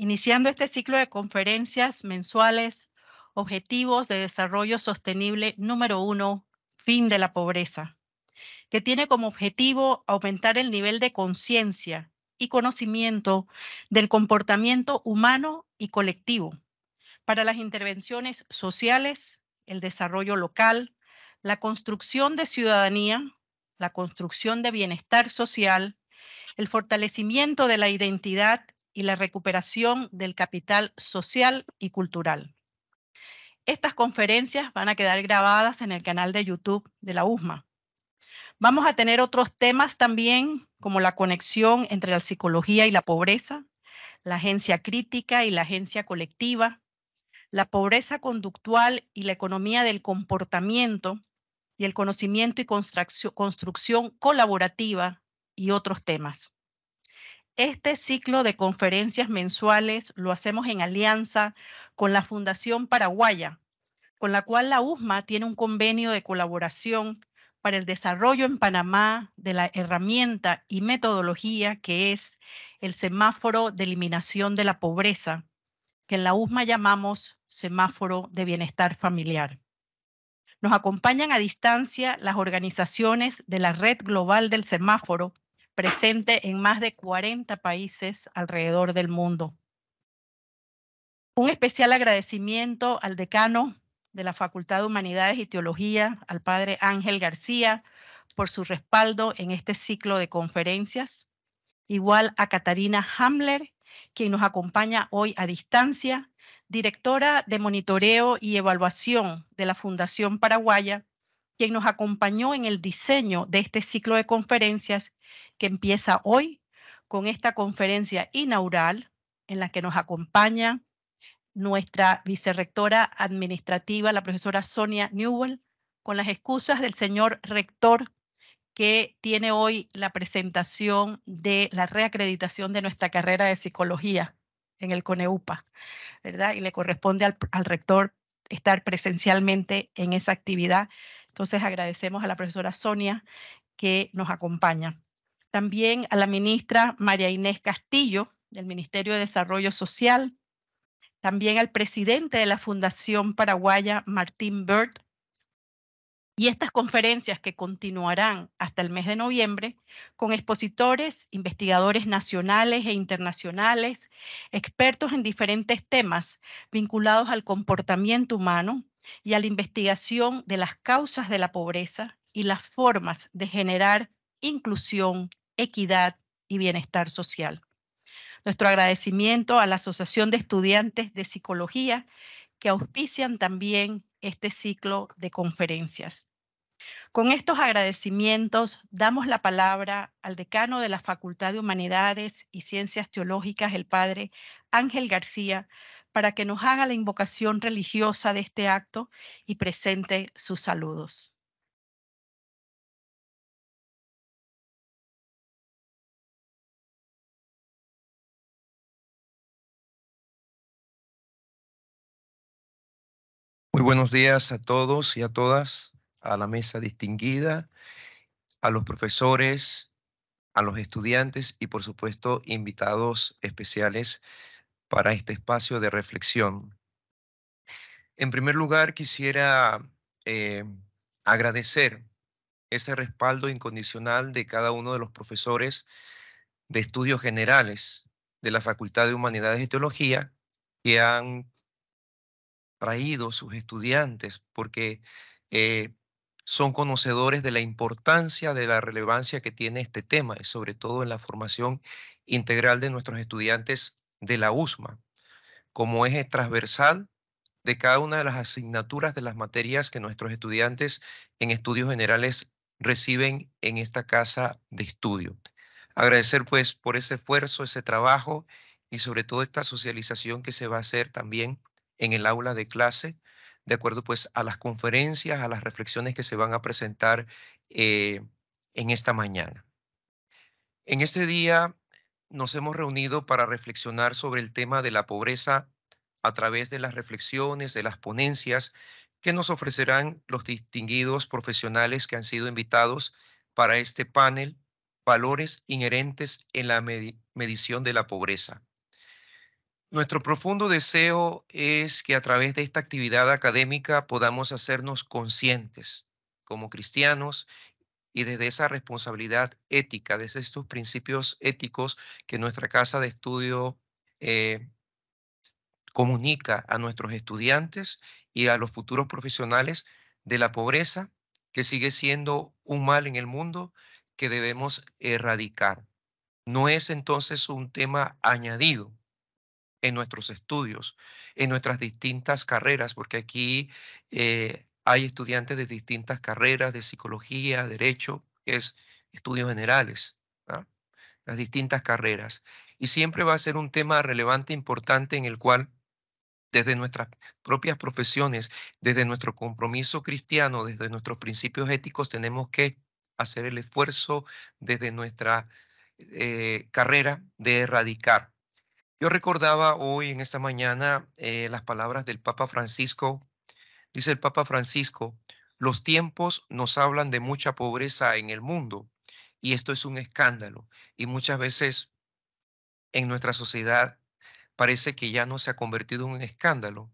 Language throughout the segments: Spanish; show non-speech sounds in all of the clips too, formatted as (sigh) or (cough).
iniciando este ciclo de conferencias mensuales, Objetivos de Desarrollo Sostenible número uno, Fin de la Pobreza, que tiene como objetivo aumentar el nivel de conciencia y conocimiento del comportamiento humano y colectivo para las intervenciones sociales, el desarrollo local, la construcción de ciudadanía, la construcción de bienestar social, el fortalecimiento de la identidad y la recuperación del capital social y cultural. Estas conferencias van a quedar grabadas en el canal de YouTube de la USMA. Vamos a tener otros temas también, como la conexión entre la psicología y la pobreza, la agencia crítica y la agencia colectiva, la pobreza conductual y la economía del comportamiento, y el conocimiento y construcción colaborativa y otros temas. Este ciclo de conferencias mensuales lo hacemos en alianza con la Fundación Paraguaya, con la cual la USMA tiene un convenio de colaboración para el desarrollo en Panamá de la herramienta y metodología que es el semáforo de eliminación de la pobreza, que en la USMA llamamos semáforo de bienestar familiar. Nos acompañan a distancia las organizaciones de la Red Global del Semáforo, presente en más de 40 países alrededor del mundo. Un especial agradecimiento al decano de la Facultad de Humanidades y Teología, al padre Ángel García, por su respaldo en este ciclo de conferencias. Igual a Catarina Hamler, quien nos acompaña hoy a distancia, directora de monitoreo y evaluación de la Fundación Paraguaya, quien nos acompañó en el diseño de este ciclo de conferencias que empieza hoy con esta conferencia inaugural en la que nos acompaña nuestra vicerrectora administrativa, la profesora Sonia Newell, con las excusas del señor rector que tiene hoy la presentación de la reacreditación de nuestra carrera de psicología en el CONEUPA, ¿verdad? Y le corresponde al, al rector estar presencialmente en esa actividad. Entonces agradecemos a la profesora Sonia que nos acompaña también a la ministra María Inés Castillo del Ministerio de Desarrollo Social, también al presidente de la Fundación Paraguaya, Martín Bird. Y estas conferencias que continuarán hasta el mes de noviembre con expositores, investigadores nacionales e internacionales, expertos en diferentes temas vinculados al comportamiento humano y a la investigación de las causas de la pobreza y las formas de generar inclusión equidad y bienestar social. Nuestro agradecimiento a la Asociación de Estudiantes de Psicología que auspician también este ciclo de conferencias. Con estos agradecimientos damos la palabra al decano de la Facultad de Humanidades y Ciencias Teológicas, el padre Ángel García, para que nos haga la invocación religiosa de este acto y presente sus saludos. buenos días a todos y a todas, a la mesa distinguida, a los profesores, a los estudiantes y por supuesto invitados especiales para este espacio de reflexión. En primer lugar, quisiera eh, agradecer ese respaldo incondicional de cada uno de los profesores de estudios generales de la Facultad de Humanidades y Teología que han traído sus estudiantes porque eh, son conocedores de la importancia, de la relevancia que tiene este tema, y sobre todo en la formación integral de nuestros estudiantes de la USMA, como eje transversal de cada una de las asignaturas de las materias que nuestros estudiantes en estudios generales reciben en esta casa de estudio. Agradecer pues por ese esfuerzo, ese trabajo y sobre todo esta socialización que se va a hacer también en el aula de clase, de acuerdo pues a las conferencias, a las reflexiones que se van a presentar eh, en esta mañana. En este día nos hemos reunido para reflexionar sobre el tema de la pobreza a través de las reflexiones, de las ponencias que nos ofrecerán los distinguidos profesionales que han sido invitados para este panel, valores inherentes en la medición de la pobreza. Nuestro profundo deseo es que a través de esta actividad académica podamos hacernos conscientes como cristianos y desde esa responsabilidad ética, desde estos principios éticos que nuestra casa de estudio eh, comunica a nuestros estudiantes y a los futuros profesionales de la pobreza, que sigue siendo un mal en el mundo que debemos erradicar. No es entonces un tema añadido, en nuestros estudios, en nuestras distintas carreras, porque aquí eh, hay estudiantes de distintas carreras, de psicología, derecho, que es estudios generales, ¿ah? las distintas carreras. Y siempre va a ser un tema relevante, importante, en el cual desde nuestras propias profesiones, desde nuestro compromiso cristiano, desde nuestros principios éticos, tenemos que hacer el esfuerzo desde nuestra eh, carrera de erradicar yo recordaba hoy en esta mañana eh, las palabras del Papa Francisco. Dice el Papa Francisco, los tiempos nos hablan de mucha pobreza en el mundo y esto es un escándalo. Y muchas veces en nuestra sociedad parece que ya no se ha convertido en un escándalo.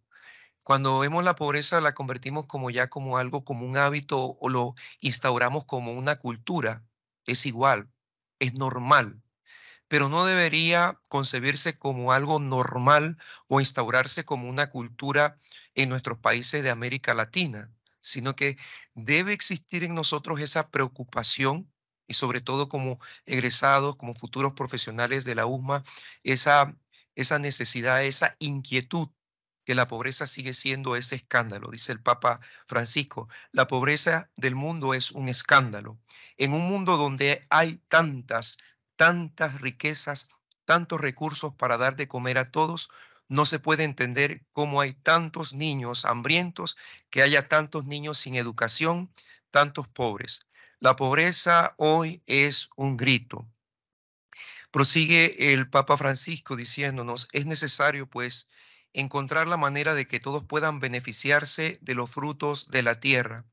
Cuando vemos la pobreza la convertimos como ya como algo, como un hábito o lo instauramos como una cultura. Es igual, es normal pero no debería concebirse como algo normal o instaurarse como una cultura en nuestros países de América Latina, sino que debe existir en nosotros esa preocupación y sobre todo como egresados, como futuros profesionales de la USMA, esa, esa necesidad, esa inquietud que la pobreza sigue siendo ese escándalo, dice el Papa Francisco. La pobreza del mundo es un escándalo. En un mundo donde hay tantas tantas riquezas, tantos recursos para dar de comer a todos, no se puede entender cómo hay tantos niños hambrientos, que haya tantos niños sin educación, tantos pobres. La pobreza hoy es un grito. Prosigue el Papa Francisco diciéndonos, es necesario pues encontrar la manera de que todos puedan beneficiarse de los frutos de la tierra,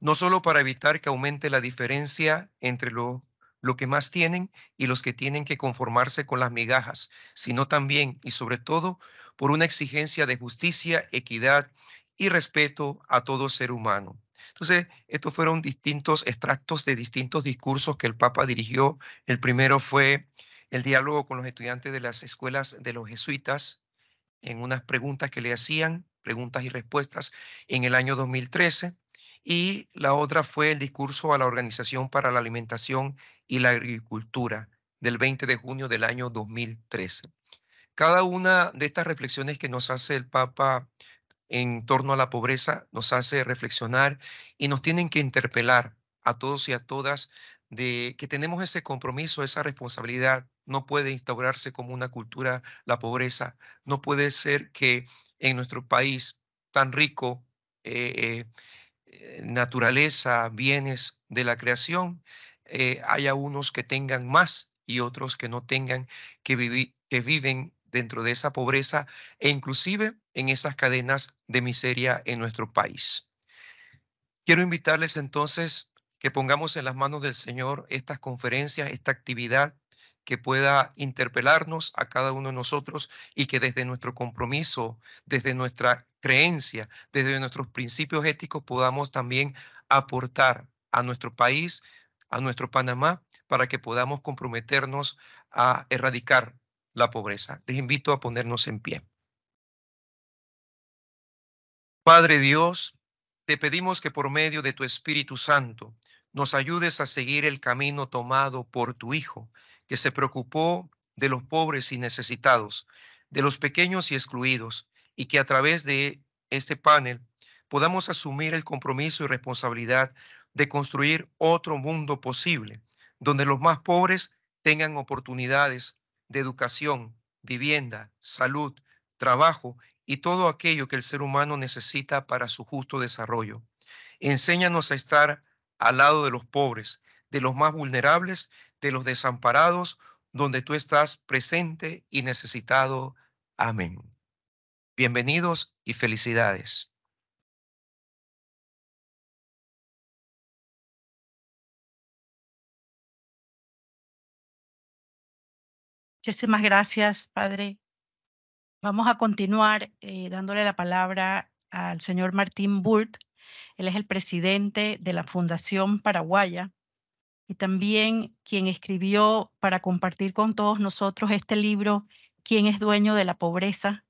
no solo para evitar que aumente la diferencia entre los lo que más tienen y los que tienen que conformarse con las migajas, sino también y sobre todo por una exigencia de justicia, equidad y respeto a todo ser humano. Entonces, estos fueron distintos extractos de distintos discursos que el Papa dirigió. El primero fue el diálogo con los estudiantes de las escuelas de los jesuitas en unas preguntas que le hacían, preguntas y respuestas en el año 2013 y la otra fue el discurso a la Organización para la Alimentación y la Agricultura del 20 de junio del año 2013. Cada una de estas reflexiones que nos hace el Papa en torno a la pobreza nos hace reflexionar y nos tienen que interpelar a todos y a todas de que tenemos ese compromiso, esa responsabilidad. No puede instaurarse como una cultura la pobreza. No puede ser que en nuestro país tan rico eh, eh, eh, naturaleza, bienes de la creación, eh, haya unos que tengan más y otros que no tengan, que, vivir que viven dentro de esa pobreza e inclusive en esas cadenas de miseria en nuestro país. Quiero invitarles entonces que pongamos en las manos del Señor estas conferencias, esta actividad que pueda interpelarnos a cada uno de nosotros y que desde nuestro compromiso, desde nuestra creencia desde nuestros principios éticos podamos también aportar a nuestro país, a nuestro Panamá, para que podamos comprometernos a erradicar la pobreza. Les invito a ponernos en pie. Padre Dios, te pedimos que por medio de tu Espíritu Santo nos ayudes a seguir el camino tomado por tu Hijo, que se preocupó de los pobres y necesitados, de los pequeños y excluidos, y que a través de este panel podamos asumir el compromiso y responsabilidad de construir otro mundo posible, donde los más pobres tengan oportunidades de educación, vivienda, salud, trabajo y todo aquello que el ser humano necesita para su justo desarrollo. Enséñanos a estar al lado de los pobres, de los más vulnerables, de los desamparados, donde tú estás presente y necesitado. Amén. Bienvenidos y felicidades. Muchísimas gracias, Padre. Vamos a continuar eh, dándole la palabra al señor Martín Burt. Él es el presidente de la Fundación Paraguaya y también quien escribió para compartir con todos nosotros este libro, ¿Quién es dueño de la pobreza?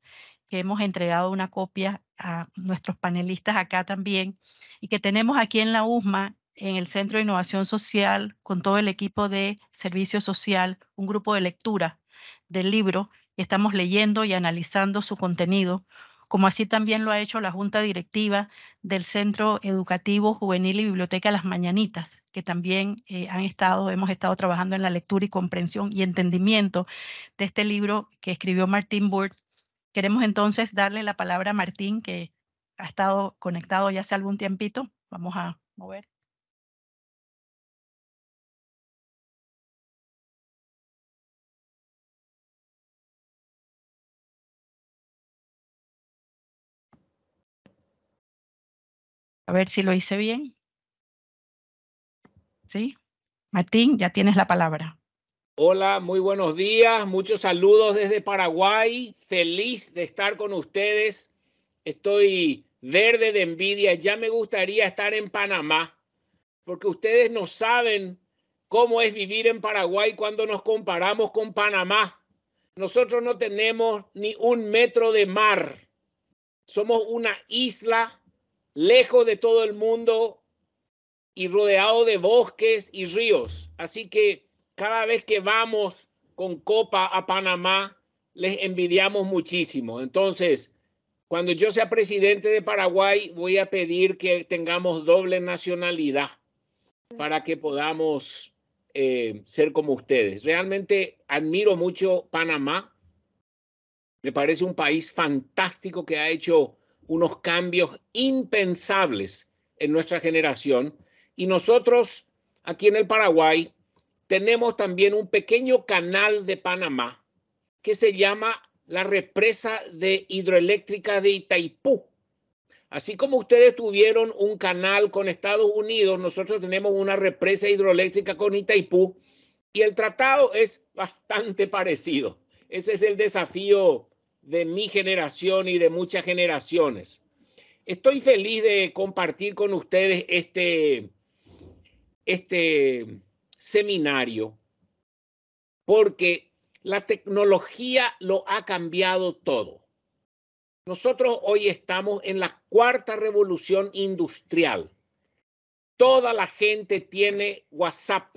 que hemos entregado una copia a nuestros panelistas acá también y que tenemos aquí en la USMA, en el Centro de Innovación Social, con todo el equipo de Servicio Social, un grupo de lectura del libro estamos leyendo y analizando su contenido, como así también lo ha hecho la Junta Directiva del Centro Educativo Juvenil y Biblioteca Las Mañanitas, que también eh, han estado, hemos estado trabajando en la lectura y comprensión y entendimiento de este libro que escribió Martín Burt Queremos entonces darle la palabra a Martín, que ha estado conectado ya hace algún tiempito. Vamos a mover. A ver si lo hice bien. ¿Sí? Martín, ya tienes la palabra. Hola, muy buenos días. Muchos saludos desde Paraguay. Feliz de estar con ustedes. Estoy verde de envidia. Ya me gustaría estar en Panamá, porque ustedes no saben cómo es vivir en Paraguay cuando nos comparamos con Panamá. Nosotros no tenemos ni un metro de mar. Somos una isla lejos de todo el mundo y rodeado de bosques y ríos. Así que cada vez que vamos con copa a Panamá, les envidiamos muchísimo. Entonces, cuando yo sea presidente de Paraguay, voy a pedir que tengamos doble nacionalidad para que podamos eh, ser como ustedes. Realmente admiro mucho Panamá. Me parece un país fantástico que ha hecho unos cambios impensables en nuestra generación. Y nosotros, aquí en el Paraguay, tenemos también un pequeño canal de Panamá que se llama la represa de hidroeléctrica de Itaipú. Así como ustedes tuvieron un canal con Estados Unidos, nosotros tenemos una represa hidroeléctrica con Itaipú y el tratado es bastante parecido. Ese es el desafío de mi generación y de muchas generaciones. Estoy feliz de compartir con ustedes este, este seminario porque la tecnología lo ha cambiado todo. Nosotros hoy estamos en la cuarta revolución industrial. Toda la gente tiene WhatsApp,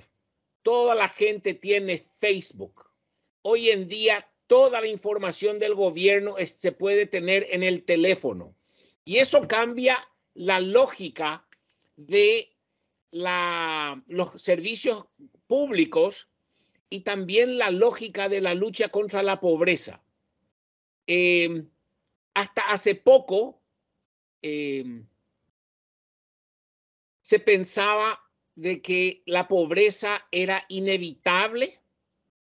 toda la gente tiene Facebook. Hoy en día toda la información del gobierno se puede tener en el teléfono. Y eso cambia la lógica de los servicios públicos y también la lógica de la lucha contra la pobreza. Em, hasta hace poco em, se pensaba de que la pobreza era inevitable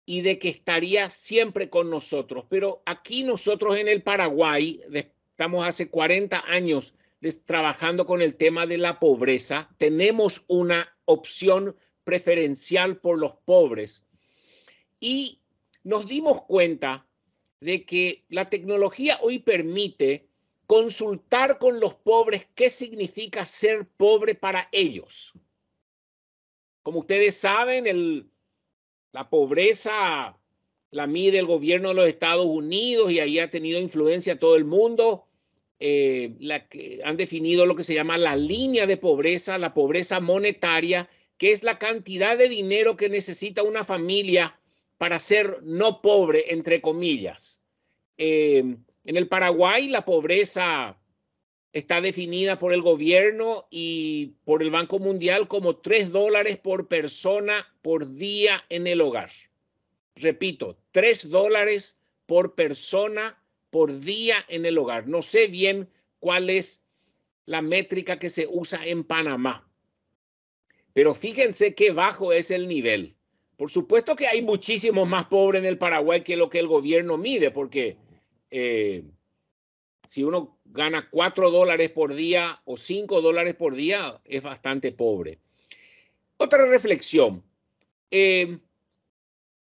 y de que estaría siempre con nosotros. Pero aquí nosotros en el Paraguay, estamos hace 40 años trabajando con el tema de la pobreza, tenemos una opción preferencial por los pobres. Y nos dimos cuenta de que la tecnología hoy permite consultar con los pobres qué significa ser pobre para ellos. Como ustedes saben, la pobreza la mide el gobierno de los Estados Unidos y ahí ha tenido influencia todo el mundo eh, la, han definido lo que se llama la línea de pobreza, la pobreza monetaria, que es la cantidad de dinero que necesita una familia para ser no pobre, entre comillas. Em, en el Paraguay la pobreza está definida por el gobierno y por el Banco Mundial como tres dólares por persona por día en el hogar. Repito, tres dólares por persona por día en el hogar. No sé bien cuál es la métrica que se usa en Panamá, pero fíjense qué bajo es el nivel. Por supuesto que hay muchísimos más pobres en el Paraguay que lo que el gobierno mide, porque eh, si uno gana 4 dólares por día o 5 dólares por día, es bastante pobre. Otra reflexión. Eh,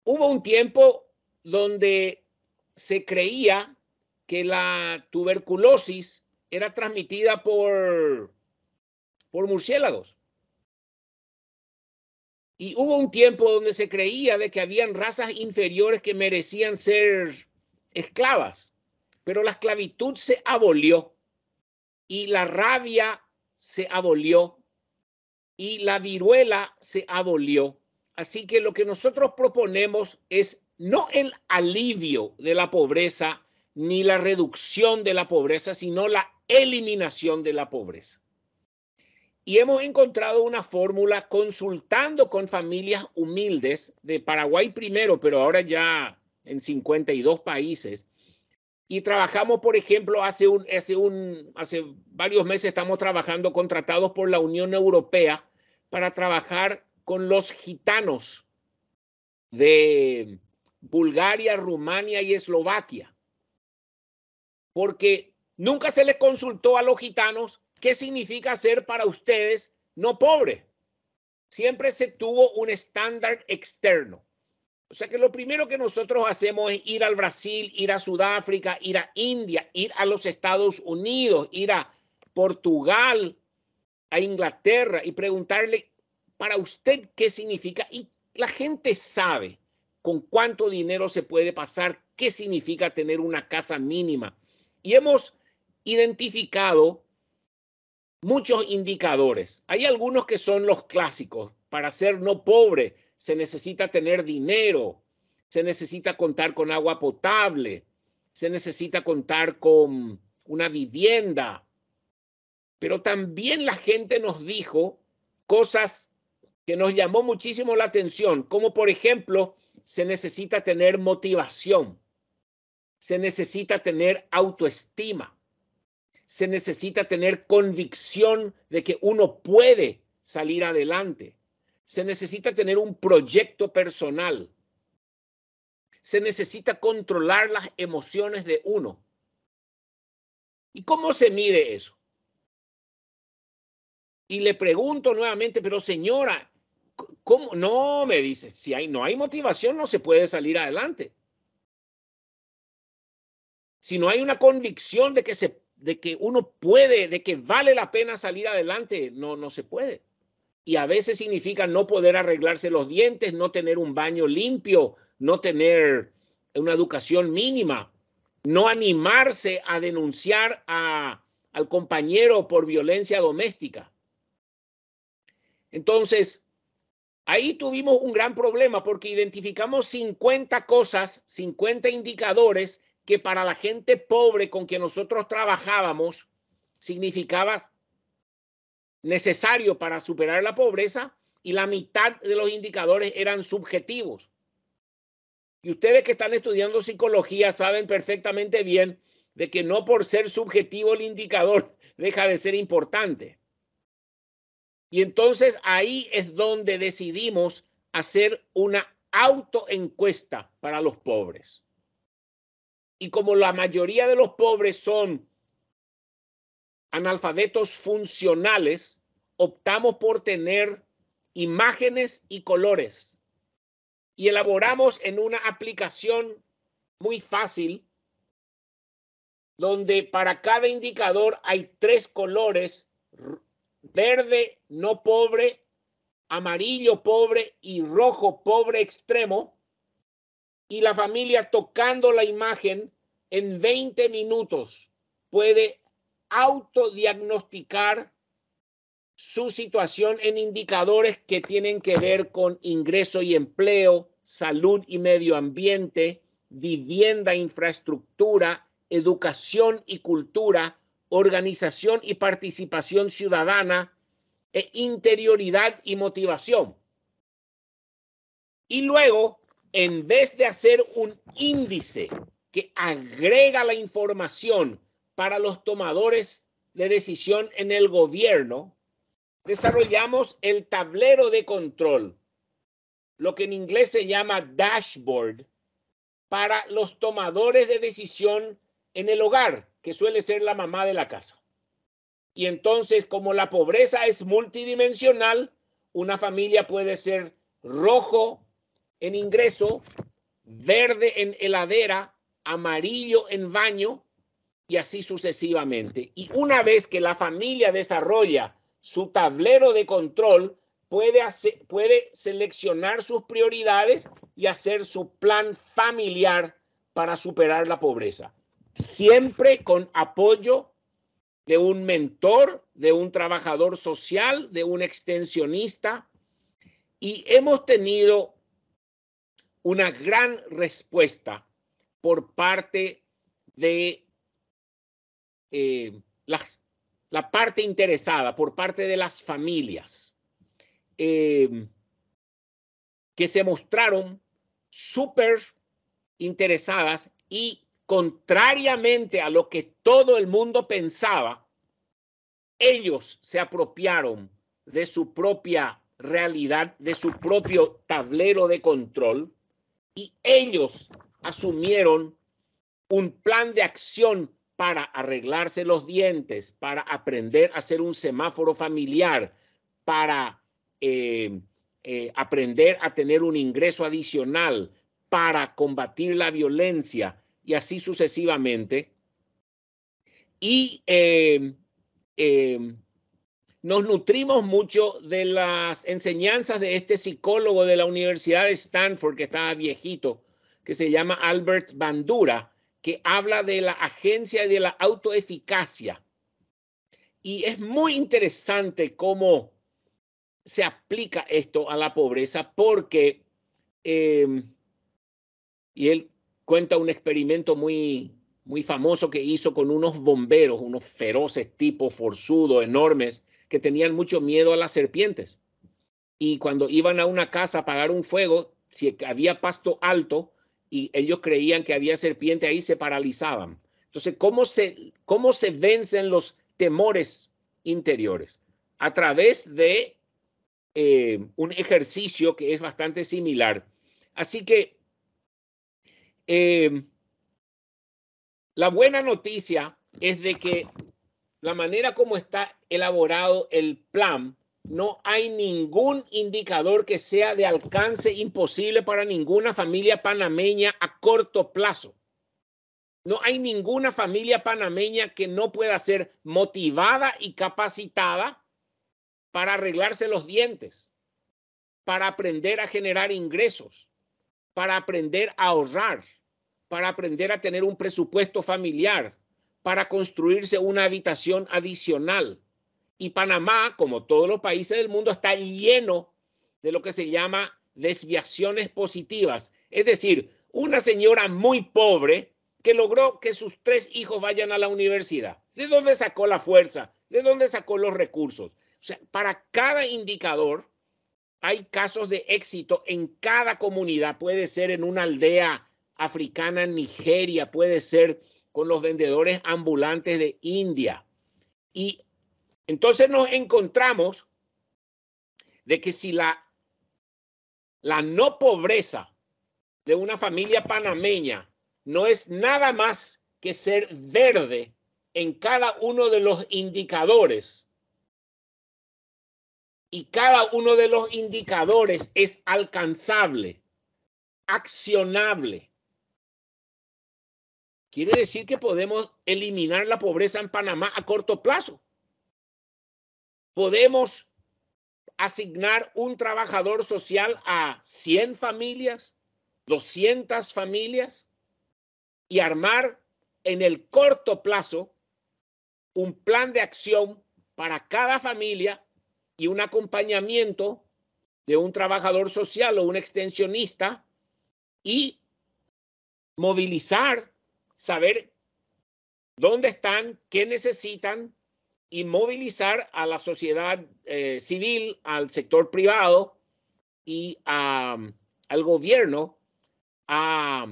hubo un tiempo donde se creía que la tuberculosis era transmitida por, por murciélagos. Y hubo un tiempo donde se creía de que habían razas inferiores que merecían ser esclavas, pero la esclavitud se abolió y la rabia se abolió y la viruela se abolió. Así que lo que nosotros proponemos es no el alivio de la pobreza ni la reducción de la pobreza, sino la eliminación de la pobreza. Y hemos encontrado una fórmula consultando con familias humildes de Paraguay primero, pero ahora ya en 52 países. Y trabajamos, por ejemplo, hace, un, hace, un, hace varios meses estamos trabajando contratados por la Unión Europea para trabajar con los gitanos de Bulgaria, Rumania y Eslovaquia porque nunca se les consultó a los gitanos qué significa ser para ustedes no pobre. Siempre se tuvo un estándar externo. O sea que lo primero que nosotros hacemos es ir al Brasil, ir a Sudáfrica, ir a India, ir a los Estados Unidos, ir a Portugal, a Inglaterra y preguntarle para usted qué significa. Y la gente sabe con cuánto dinero se puede pasar, qué significa tener una casa mínima, y hemos identificado muchos indicadores. Hay algunos que son los clásicos. Para ser no pobre se necesita tener dinero, se necesita contar con agua potable, se necesita contar con una vivienda. Pero también la gente nos dijo cosas que nos llamó muchísimo la atención, como por ejemplo, se necesita tener motivación se necesita tener autoestima, se necesita tener convicción de que uno puede salir adelante, se necesita tener un proyecto personal, se necesita controlar las emociones de uno. ¿Y cómo se mide eso? Y le pregunto nuevamente, pero señora, ¿cómo? No, me dice, si hay, no hay motivación, no se puede salir adelante si no hay una convicción de que, se, de que uno puede, de que vale la pena salir adelante, no, no se puede. Y a veces significa no poder arreglarse los dientes, no tener un baño limpio, no tener una educación mínima, no animarse a denunciar al compañero por violencia doméstica. Entonces, ahí tuvimos un gran problema porque identificamos 50 cosas, 50 indicadores que para la gente pobre con que nosotros trabajábamos significaba necesario para superar la pobreza y la mitad de los indicadores eran subjetivos. Y ustedes que están estudiando psicología saben perfectamente bien de que no por ser subjetivo el indicador (laughs) deja de ser importante. Y entonces ahí es donde decidimos hacer una autoencuesta para los pobres. Y como la mayoría de los pobres son analfabetos funcionales, optamos por tener imágenes y colores. Y elaboramos en una aplicación muy fácil, donde para cada indicador hay tres colores, verde no pobre, amarillo pobre y rojo pobre extremo, y la familia tocando la imagen en 20 minutos puede autodiagnosticar su situación en indicadores que tienen que ver con ingreso y empleo, salud y medio ambiente, vivienda, infraestructura, educación y cultura, organización y participación ciudadana, e interioridad y motivación. Y luego en vez de hacer un índice que agrega la información para los tomadores de decisión en el gobierno, desarrollamos el tablero de control, lo que en inglés se llama dashboard, para los tomadores de decisión en el hogar, que suele ser la mamá de la casa. Y entonces, como la pobreza es multidimensional, una familia puede ser rojo, en ingreso, verde en heladera, amarillo en baño y así sucesivamente. Y una vez que la familia desarrolla su tablero de control, puede, puede seleccionar sus prioridades y hacer su plan familiar para superar la pobreza. Siempre con apoyo de un mentor, de un trabajador social, de un extensionista. Y hemos tenido una gran respuesta por parte de eh, las, la parte interesada, por parte de las familias, eh, que se mostraron súper interesadas y contrariamente a lo que todo el mundo pensaba, ellos se apropiaron de su propia realidad, de su propio tablero de control y ellos asumieron un plan de acción para arreglarse los dientes, para aprender a hacer un semáforo familiar, para eh, eh, aprender a tener un ingreso adicional, para combatir la violencia y así sucesivamente. Y eh, eh nos nutrimos mucho de las enseñanzas de este psicólogo de la Universidad de Stanford, que estaba viejito, que se llama Albert Bandura, que habla de la agencia y de la autoeficacia. Y es muy interesante cómo se aplica esto a la pobreza, porque, em, y él cuenta un experimento muy, muy famoso que hizo con unos bomberos, unos feroces tipos forzudos, enormes, que tenían mucho miedo a las serpientes. Y cuando iban a una casa a apagar un fuego, si había pasto alto y ellos creían que había serpiente ahí, se paralizaban. Entonces, ¿cómo se, cómo se vencen los temores interiores? A través de eh, un ejercicio que es bastante similar. Así que eh, la buena noticia es de que la manera como está elaborado el plan, no hay ningún indicador que sea de alcance imposible para ninguna familia panameña a corto plazo. No hay ninguna familia panameña que no pueda ser motivada y capacitada para arreglarse los dientes, para aprender a generar ingresos, para aprender a ahorrar, para aprender a tener un presupuesto familiar, para construirse una habitación adicional. Y Panamá, como todos los países del mundo, está lleno de lo que se llama desviaciones positivas. Es decir, una señora muy pobre que logró que sus tres hijos vayan a la universidad. ¿De dónde sacó la fuerza? ¿De dónde sacó los recursos? O sea, para cada indicador hay casos de éxito en cada comunidad. Puede ser en una aldea africana en Nigeria, puede ser con los vendedores ambulantes de India. Y entonces nos encontramos de que si la, la no pobreza de una familia panameña no es nada más que ser verde en cada uno de los indicadores, y cada uno de los indicadores es alcanzable, accionable, Quiere decir que podemos eliminar la pobreza en Panamá a corto plazo. Podemos asignar un trabajador social a 100 familias, 200 familias y armar en el corto plazo un plan de acción para cada familia y un acompañamiento de un trabajador social o un extensionista y movilizar saber dónde están, qué necesitan y movilizar a la sociedad eh, civil, al sector privado y al gobierno a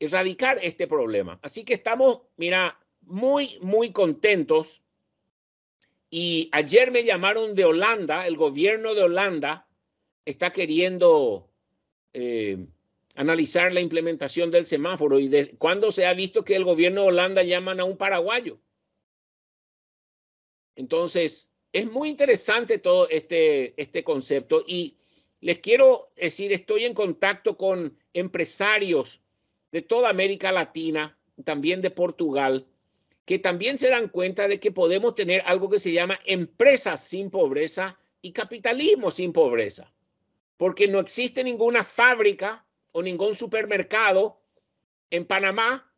erradicar este problema. Así que estamos, mira, muy, muy contentos. Y ayer me llamaron de Holanda, el gobierno de Holanda está queriendo eh, analizar la implementación del semáforo y de cuándo se ha visto que el gobierno de Holanda llaman a un paraguayo. Entonces, es muy interesante todo este, este concepto y les quiero decir, estoy en contacto con empresarios de toda América Latina, también de Portugal, que también se dan cuenta de que podemos tener algo que se llama empresas sin pobreza y capitalismo sin pobreza, porque no existe ninguna fábrica o ningún supermercado en Panamá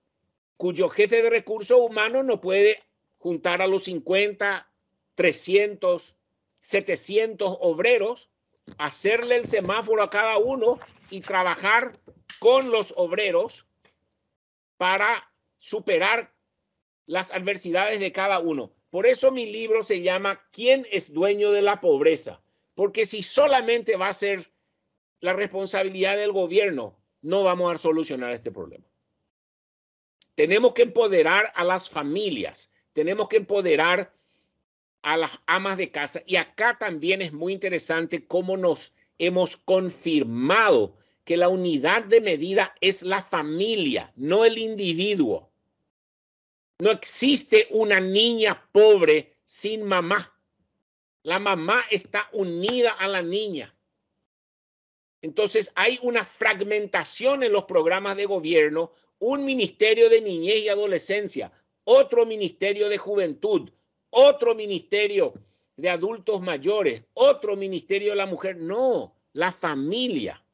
cuyo jefe de recursos humanos no puede juntar a los 50, 300, 700 obreros, hacerle el semáforo a cada uno y trabajar con los obreros para superar las adversidades de cada uno. Por eso mi libro se llama ¿Quién es dueño de la pobreza? Porque si solamente va a ser la responsabilidad del gobierno, no vamos a solucionar este problema. Tenemos que empoderar a las familias, tenemos que empoderar a las amas de casa. Y acá también es muy interesante cómo nos hemos confirmado que la unidad de medida es la familia, no el individuo. No existe una niña pobre sin mamá. La mamá está unida a la niña. Entonces hay una fragmentación en los programas de gobierno, un ministerio de niñez y adolescencia, otro ministerio de juventud, otro ministerio de adultos mayores, otro ministerio de la mujer. No, la familia.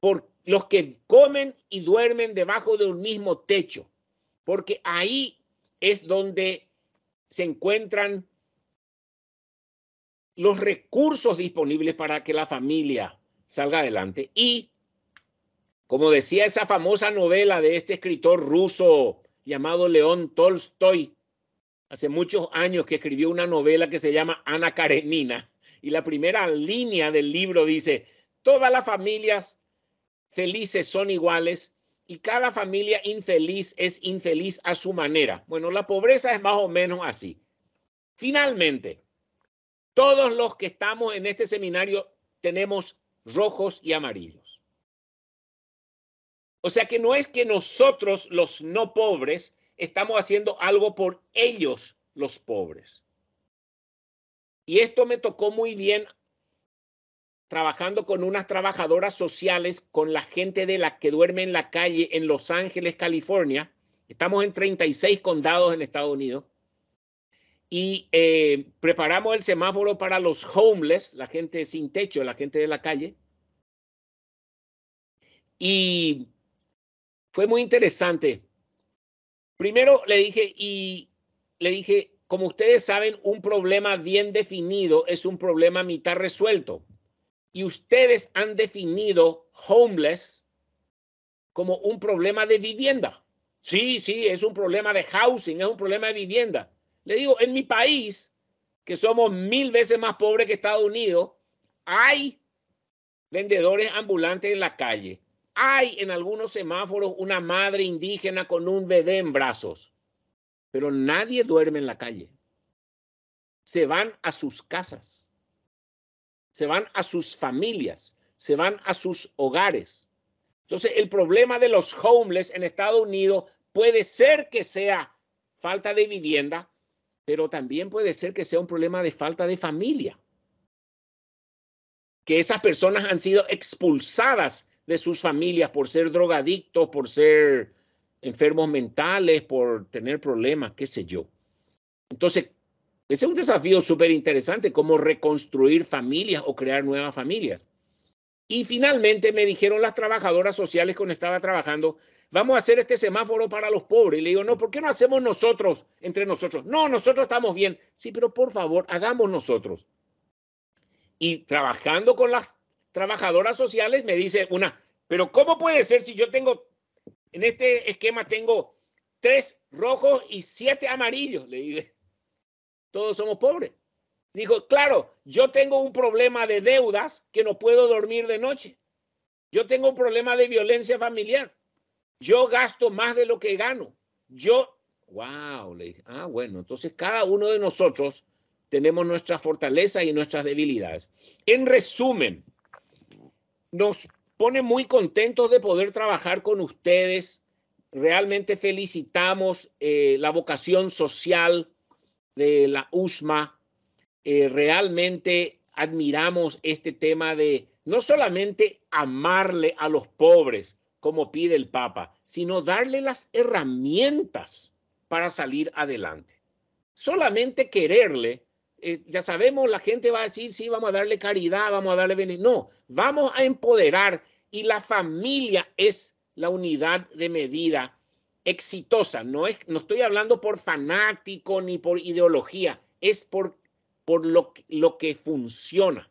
Por los que comen y duermen debajo de un mismo techo. Porque ahí es donde se encuentran los recursos disponibles para que la familia salga adelante. Y, como decía esa famosa novela de este escritor ruso llamado León Tolstoy, hace muchos años que escribió una novela que se llama Ana Karenina, y la primera línea del libro dice, todas las familias felices son iguales y cada familia infeliz es infeliz a su manera. Bueno, la pobreza es más o menos así. Finalmente, todos los que estamos en este seminario tenemos rojos y amarillos. O sea que no es que nosotros, los no pobres, estamos haciendo algo por ellos, los pobres. Y esto me tocó muy bien trabajando con unas trabajadoras sociales, con la gente de la que duerme en la calle en Los Ángeles, California. Estamos en 36 condados en Estados Unidos y eh, preparamos el semáforo para los homeless, la gente sin techo, la gente de la calle. Y fue muy interesante. Primero le dije, y le dije, como ustedes saben, un problema bien definido es un problema mitad resuelto. Y ustedes han definido homeless como un problema de vivienda. Sí, sí, es un problema de housing, es un problema de vivienda. Le digo, en mi país, que somos mil veces más pobres que Estados Unidos, hay vendedores ambulantes en la calle. Hay en algunos semáforos una madre indígena con un bebé en brazos, pero nadie duerme en la calle. Se van a sus casas, se van a sus familias, se van a sus hogares. Entonces, el problema de los homeless en Estados Unidos puede ser que sea falta de vivienda, pero también puede ser que sea un problema de falta de familia. Que esas personas han sido expulsadas de sus familias por ser drogadictos, por ser enfermos mentales, por tener problemas, qué sé yo. Entonces, ese es un desafío súper interesante, cómo reconstruir familias o crear nuevas familias. Y finalmente me dijeron las trabajadoras sociales cuando estaba trabajando vamos a hacer este semáforo para los pobres. Y le digo, no, ¿por qué no hacemos nosotros entre nosotros? No, nosotros estamos bien. Sí, pero por favor, hagamos nosotros. Y trabajando con las trabajadoras sociales, me dice una, pero ¿cómo puede ser si yo tengo, en este esquema tengo tres rojos y siete amarillos? Le dije, todos somos pobres. Dijo, claro, yo tengo un problema de deudas que no puedo dormir de noche. Yo tengo un problema de violencia familiar. Yo gasto más de lo que gano. Yo, wow, le dije, ah, bueno, entonces cada uno de nosotros tenemos nuestras fortalezas y nuestras debilidades. En resumen, nos pone muy contentos de poder trabajar con ustedes. Realmente felicitamos eh, la vocación social de la USMA. Eh, realmente admiramos este tema de no solamente amarle a los pobres, como pide el Papa, sino darle las herramientas para salir adelante. Solamente quererle, eh, ya sabemos, la gente va a decir, sí, vamos a darle caridad, vamos a darle beneficio. No, vamos a empoderar y la familia es la unidad de medida exitosa. No, estoy hablando por fanático ni por ideología, es por, por lo, lo que funciona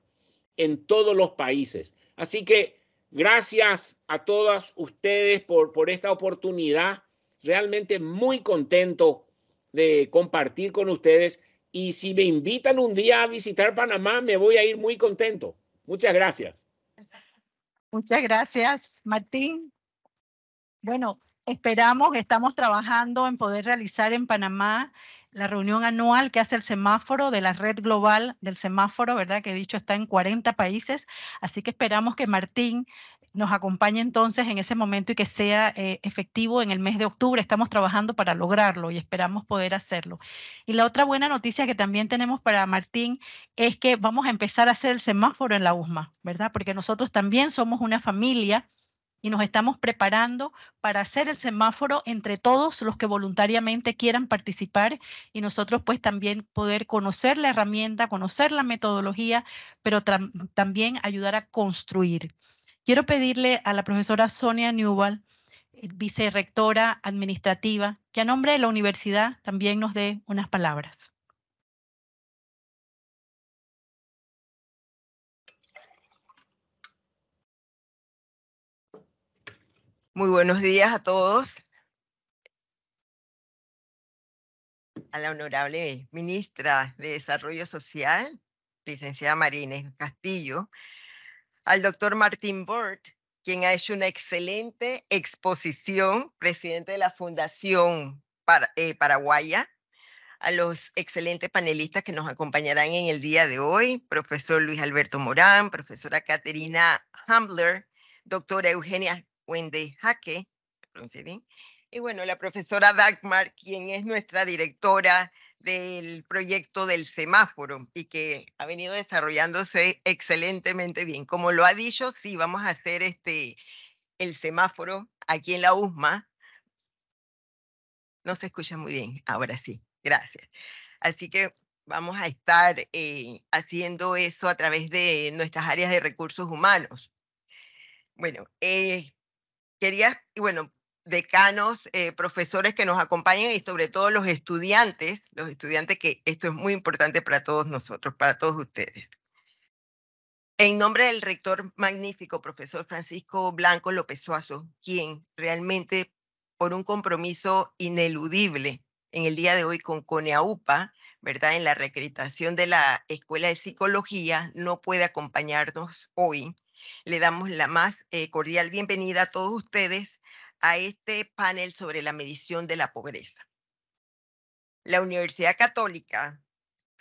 en todos los países. Así que Gracias a todas ustedes por, esta oportunidad. Realmente muy contento de compartir con ustedes. Y si me invitan un día a visitar Panamá, me voy a ir muy contento. Muchas gracias. Muchas gracias, Martín. Bueno, esperamos, estamos trabajando en poder realizar en Panamá la reunión anual que hace el semáforo de la red global del semáforo, ¿verdad? Que he dicho está en 40 países. Así que esperamos que Martín nos acompañe entonces en ese momento y que sea eh, efectivo en el mes de octubre. Estamos trabajando para lograrlo y esperamos poder hacerlo. Y la otra buena noticia que también tenemos para Martín es que vamos a empezar a hacer el semáforo en la USMA, ¿verdad? Porque nosotros también somos una familia y nos estamos preparando para hacer el semáforo entre todos los que voluntariamente quieran participar y nosotros pues también poder conocer la herramienta, conocer la metodología, pero también ayudar a construir. Quiero pedirle a la profesora Sonia Newell, eh, vicerectora administrativa, que a nombre de la universidad también nos dé unas palabras. Muy buenos días a todos. A la honorable ministra de Desarrollo Social, licenciada Marínez Castillo, al doctor Martín Burt, quien ha hecho una excelente exposición, presidente de la Fundación eh, Paraguaya, a los excelentes panelistas que nos acompañarán en el día de hoy, profesor Luis Alberto Morán, profesora Caterina Hambler, doctora Eugenia Wendy Jaque, pronuncie bien, y bueno, la profesora Dagmar, quien es nuestra directora del proyecto del semáforo y que ha venido desarrollándose excelentemente bien. Como lo ha dicho, sí, vamos a hacer este, el semáforo aquí en la USMA. No se escucha muy bien, ahora sí, gracias. Así que vamos a estar eh, haciendo eso a través de nuestras áreas de recursos humanos. Bueno, eh, quería, bueno, decanos, eh, profesores que nos acompañen y sobre todo los estudiantes, los estudiantes que esto es muy importante para todos nosotros, para todos ustedes. En nombre del rector magnífico, profesor Francisco Blanco López Suazo, quien realmente por un compromiso ineludible en el día de hoy con CONEAUPA, ¿verdad? En la recreación de la Escuela de Psicología, no puede acompañarnos hoy. Le damos la más eh, cordial bienvenida a todos ustedes a este panel sobre la medición de la pobreza. La Universidad Católica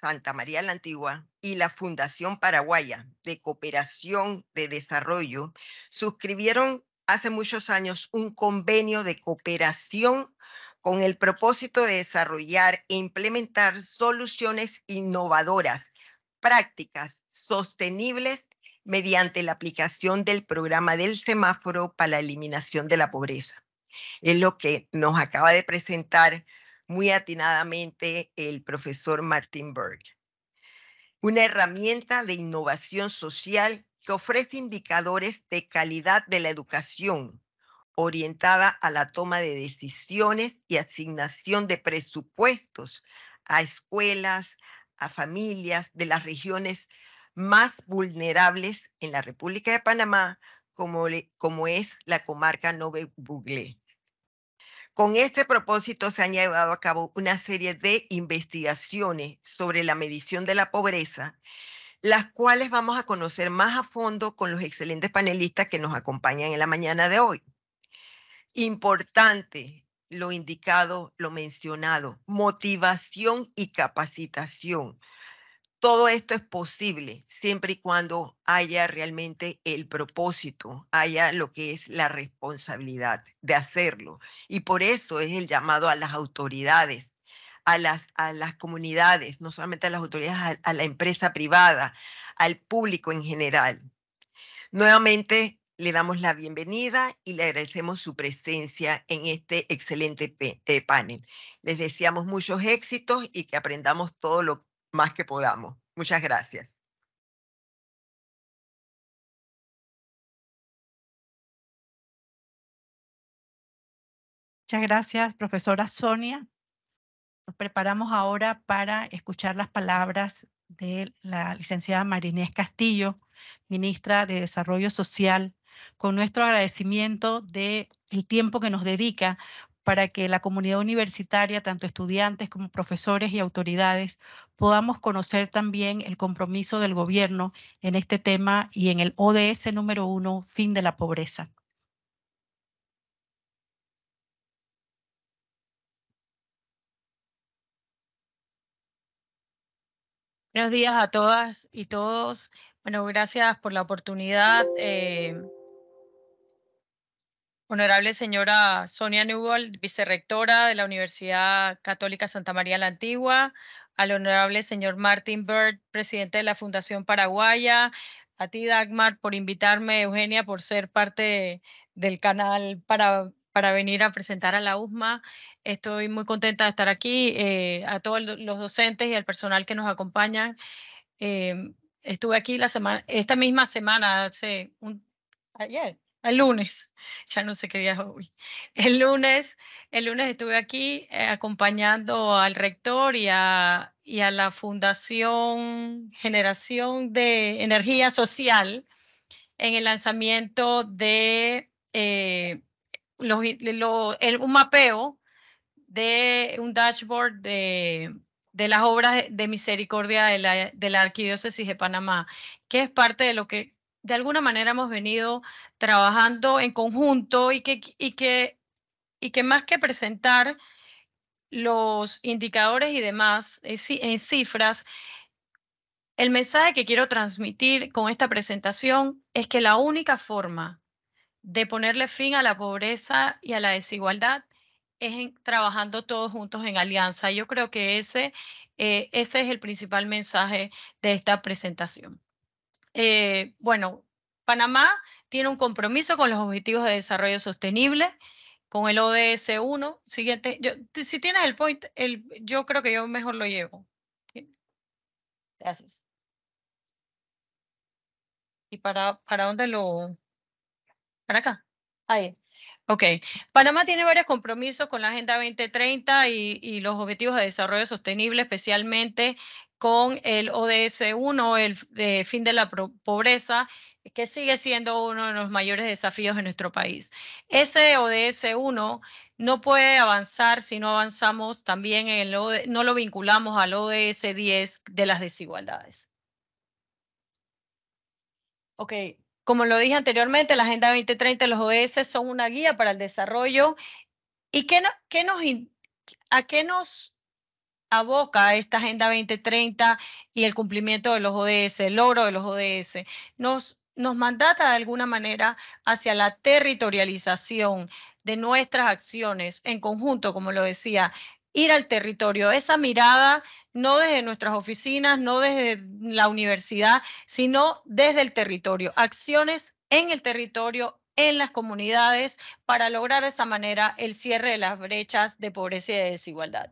Santa María la Antigua y la Fundación Paraguaya de Cooperación de Desarrollo suscribieron hace muchos años un convenio de cooperación con el propósito de desarrollar e implementar soluciones innovadoras, prácticas, sostenibles mediante la aplicación del programa del semáforo para la eliminación de la pobreza. Es lo que nos acaba de presentar muy atinadamente el profesor Martin Berg. Una herramienta de innovación social que ofrece indicadores de calidad de la educación orientada a la toma de decisiones y asignación de presupuestos a escuelas, a familias de las regiones más vulnerables en la República de Panamá, como, como es la comarca Nove Buglé. Con este propósito se han llevado a cabo una serie de investigaciones sobre la medición de la pobreza, las cuales vamos a conocer más a fondo con los excelentes panelistas que nos acompañan en la mañana de hoy. Importante lo indicado, lo mencionado, motivación y capacitación todo esto es posible siempre y cuando haya realmente el propósito, haya lo que es la responsabilidad de hacerlo. Y por eso es el llamado a las autoridades, a las, a las comunidades, no solamente a las autoridades, a, la empresa privada, al público en general. Nuevamente le damos la bienvenida y le agradecemos su presencia en este excelente eh, panel. Les deseamos muchos éxitos y que aprendamos todo lo que más que podamos. Muchas gracias. Muchas gracias, profesora Sonia. Nos preparamos ahora para escuchar las palabras de la licenciada Marinés Castillo, ministra de Desarrollo Social, con nuestro agradecimiento del el tiempo que nos dedica para que la comunidad universitaria, tanto estudiantes como profesores y autoridades, podamos conocer también el compromiso del gobierno en este tema y en el ODS número uno, fin de la pobreza. Buenos días a todas y todos. Bueno, gracias por la oportunidad. Eh, Honorable señora Sonia Newell, vicerectora de la Universidad Católica Santa María la Antigua, al honorable señor Martin Bird, presidente de la Fundación Paraguaya, a ti Dagmar por invitarme, Eugenia por ser parte del canal para, para venir a presentar a la USMA. Estoy muy contenta de estar aquí, eh, a todos los docentes y al personal que nos acompañan. Eh, estuve aquí la semana, esta misma semana, hace un, ayer, el lunes, ya no sé qué día es hoy. El lunes, el lunes estuve aquí eh, acompañando al rector y a, y a, la Fundación Generación de Energía Social en el lanzamiento de eh, un mapeo de un dashboard de, las obras de misericordia de la, de la Arquidiócesis de Panamá, que es parte de lo que de alguna manera hemos venido trabajando en conjunto y que, que, y que más que presentar los indicadores y demás eh, en cifras, el mensaje que quiero transmitir con esta presentación es que la única forma de ponerle fin a la pobreza y a la desigualdad es trabajando todos juntos en alianza. Yo creo que ese, eh, ese es el principal mensaje de esta presentación. Eh, bueno, Panamá tiene un compromiso con los Objetivos de Desarrollo Sostenible, con el ODS 1. Siguiente, si tienes el point, el, yo creo que yo mejor lo llevo. Gracias. ¿Y para, para dónde lo...? Para acá. Ahí. Ok. Panamá tiene varios compromisos con la Agenda 2030 y, y los Objetivos de Desarrollo Sostenible, especialmente con el ODS 1, el fin de la pobreza, que sigue siendo uno de los mayores desafíos en nuestro país. Ese ODS 1 no puede avanzar si no avanzamos también, en el ODS, no lo vinculamos al ODS 10 de las desigualdades. Ok, como lo dije anteriormente, la Agenda 2030 los ODS son una guía para el desarrollo. ¿Y qué nos, a qué nos aboca esta Agenda 2030 y el cumplimiento de los ODS, el logro de los ODS. Nos, nos mandata de alguna manera hacia la territorialización de nuestras acciones en conjunto, como lo decía, ir al territorio, esa mirada no desde nuestras oficinas, no desde la universidad, sino desde el territorio, acciones en el territorio, en las comunidades, para lograr de esa manera el cierre de las brechas de pobreza y de desigualdad.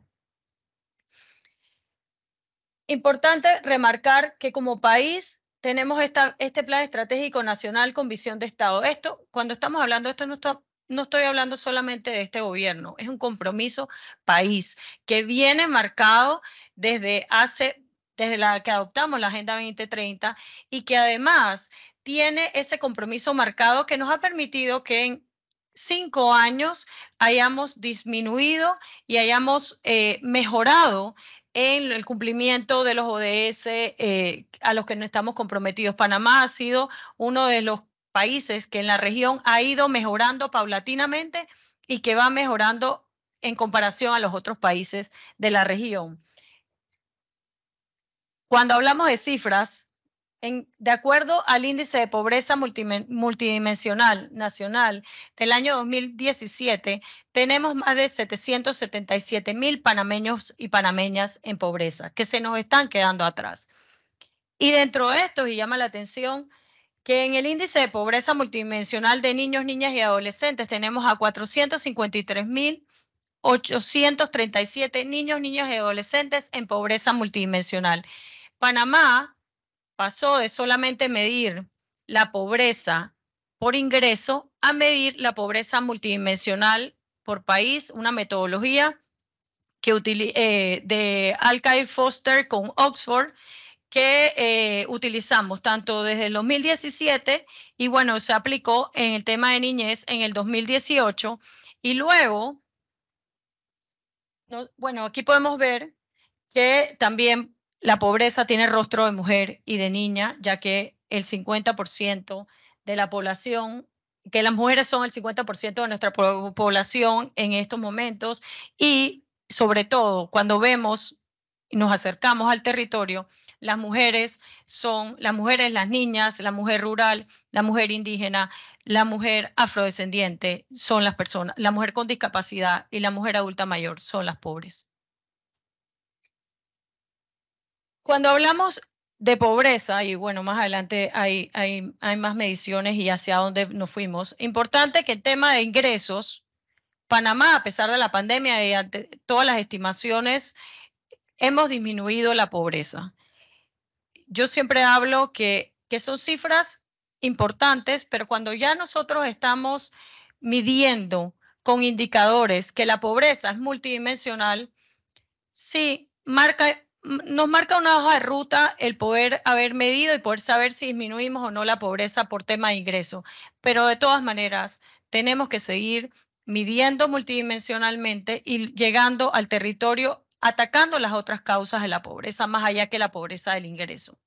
Importante remarcar que como país tenemos este plan estratégico nacional con visión de Estado. Esto, cuando estamos hablando de esto, no, estoy hablando solamente de este gobierno, es un compromiso país que viene marcado desde hace desde la que adoptamos la Agenda 2030 y que además tiene ese compromiso marcado que nos ha permitido que en cinco años hayamos disminuido y hayamos eh, mejorado en el cumplimiento de los ODS eh, a los que no estamos comprometidos. Panamá ha sido uno de los países que en la región ha ido mejorando paulatinamente y que va mejorando en comparación a los otros países de la región. Cuando hablamos de cifras, de acuerdo al índice de pobreza multidimensional nacional del año 2017, tenemos más de 777 mil panameños y panameñas en pobreza, que se nos están quedando atrás. Y dentro de esto, y llama la atención, que en el índice de pobreza multidimensional de niños, niñas y adolescentes tenemos a 453 mil 837 niños, niñas y adolescentes en pobreza multidimensional. Panamá pasó de solamente medir la pobreza por ingreso a medir la pobreza multidimensional por país, una metodología que eh, de Alcair Foster con Oxford que eh, utilizamos tanto desde el 2017 y bueno, se aplicó en el tema de niñez en el 2018 y luego, bueno, aquí podemos ver que también la pobreza tiene rostro de mujer y de niña, ya que el 50% de la población, que las mujeres son el 50% de nuestra población en estos momentos y sobre todo cuando vemos y nos acercamos al territorio, las mujeres son las mujeres, las niñas, la mujer rural, la mujer indígena, la mujer afrodescendiente son las personas, la mujer con discapacidad y la mujer adulta mayor son las pobres. Cuando hablamos de pobreza, y bueno, más adelante hay, hay, más mediciones y hacia dónde nos fuimos, importante que el tema de ingresos, Panamá, a pesar de la pandemia y todas las estimaciones, hemos disminuido la pobreza. Yo siempre hablo que, que son cifras importantes, pero cuando ya nosotros estamos midiendo con indicadores que la pobreza es multidimensional, sí, marca nos marca una hoja de ruta el poder haber medido y poder saber si disminuimos o no la pobreza por tema de ingreso. Pero de todas maneras, tenemos que seguir midiendo multidimensionalmente y llegando al territorio, atacando las otras causas de la pobreza, más allá que la pobreza del ingreso.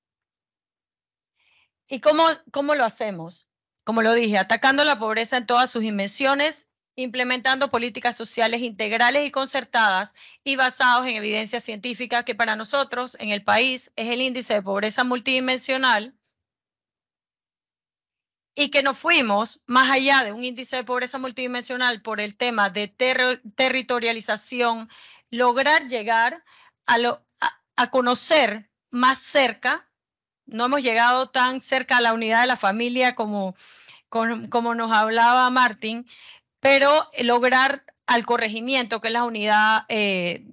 ¿Y cómo, cómo lo hacemos? Como lo dije, atacando la pobreza en todas sus dimensiones implementando políticas sociales integrales y concertadas y basados en evidencia científica que para nosotros en el país es el índice de pobreza multidimensional y que nos fuimos más allá de un índice de pobreza multidimensional por el tema de territorialización, lograr llegar a, lo, a, conocer más cerca, no hemos llegado tan cerca a la unidad de la familia como, como, como nos hablaba Martín, pero lograr al corregimiento, que es la unidad eh,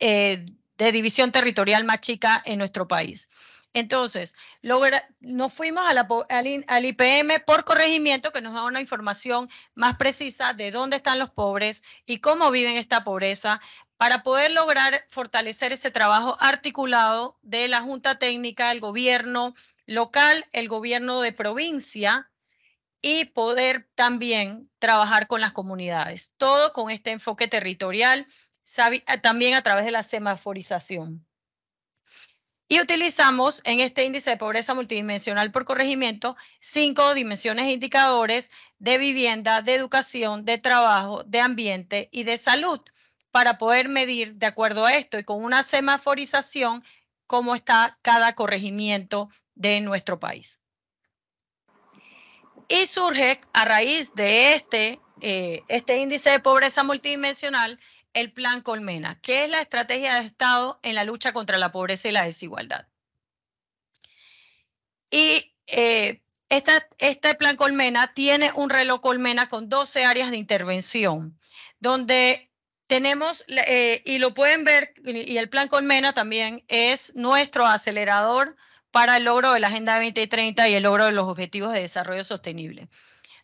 eh, de división territorial más chica en nuestro país. Entonces, nos fuimos al, al, IPM por corregimiento que nos da una información más precisa de dónde están los pobres y cómo viven esta pobreza para poder lograr fortalecer ese trabajo articulado de la Junta Técnica, el gobierno local, el gobierno de provincia y poder también trabajar con las comunidades. Todo con este enfoque territorial, eh, también a través de la semaforización. Y utilizamos en este índice de pobreza multidimensional por corregimiento cinco dimensiones e indicadores de vivienda, de educación, de trabajo, de ambiente y de salud para poder medir de acuerdo a esto y con una semaforización cómo está cada corregimiento de nuestro país y surge a raíz de este, eh, este índice de pobreza multidimensional el Plan Colmena, que es la estrategia de Estado en la lucha contra la pobreza y la desigualdad. Y eh, esta, este Plan Colmena tiene un reloj Colmena con 12 áreas de intervención, donde tenemos, eh, y lo pueden ver, y el Plan Colmena también es nuestro acelerador para el logro de la Agenda 2030 y el logro de los Objetivos de Desarrollo Sostenible,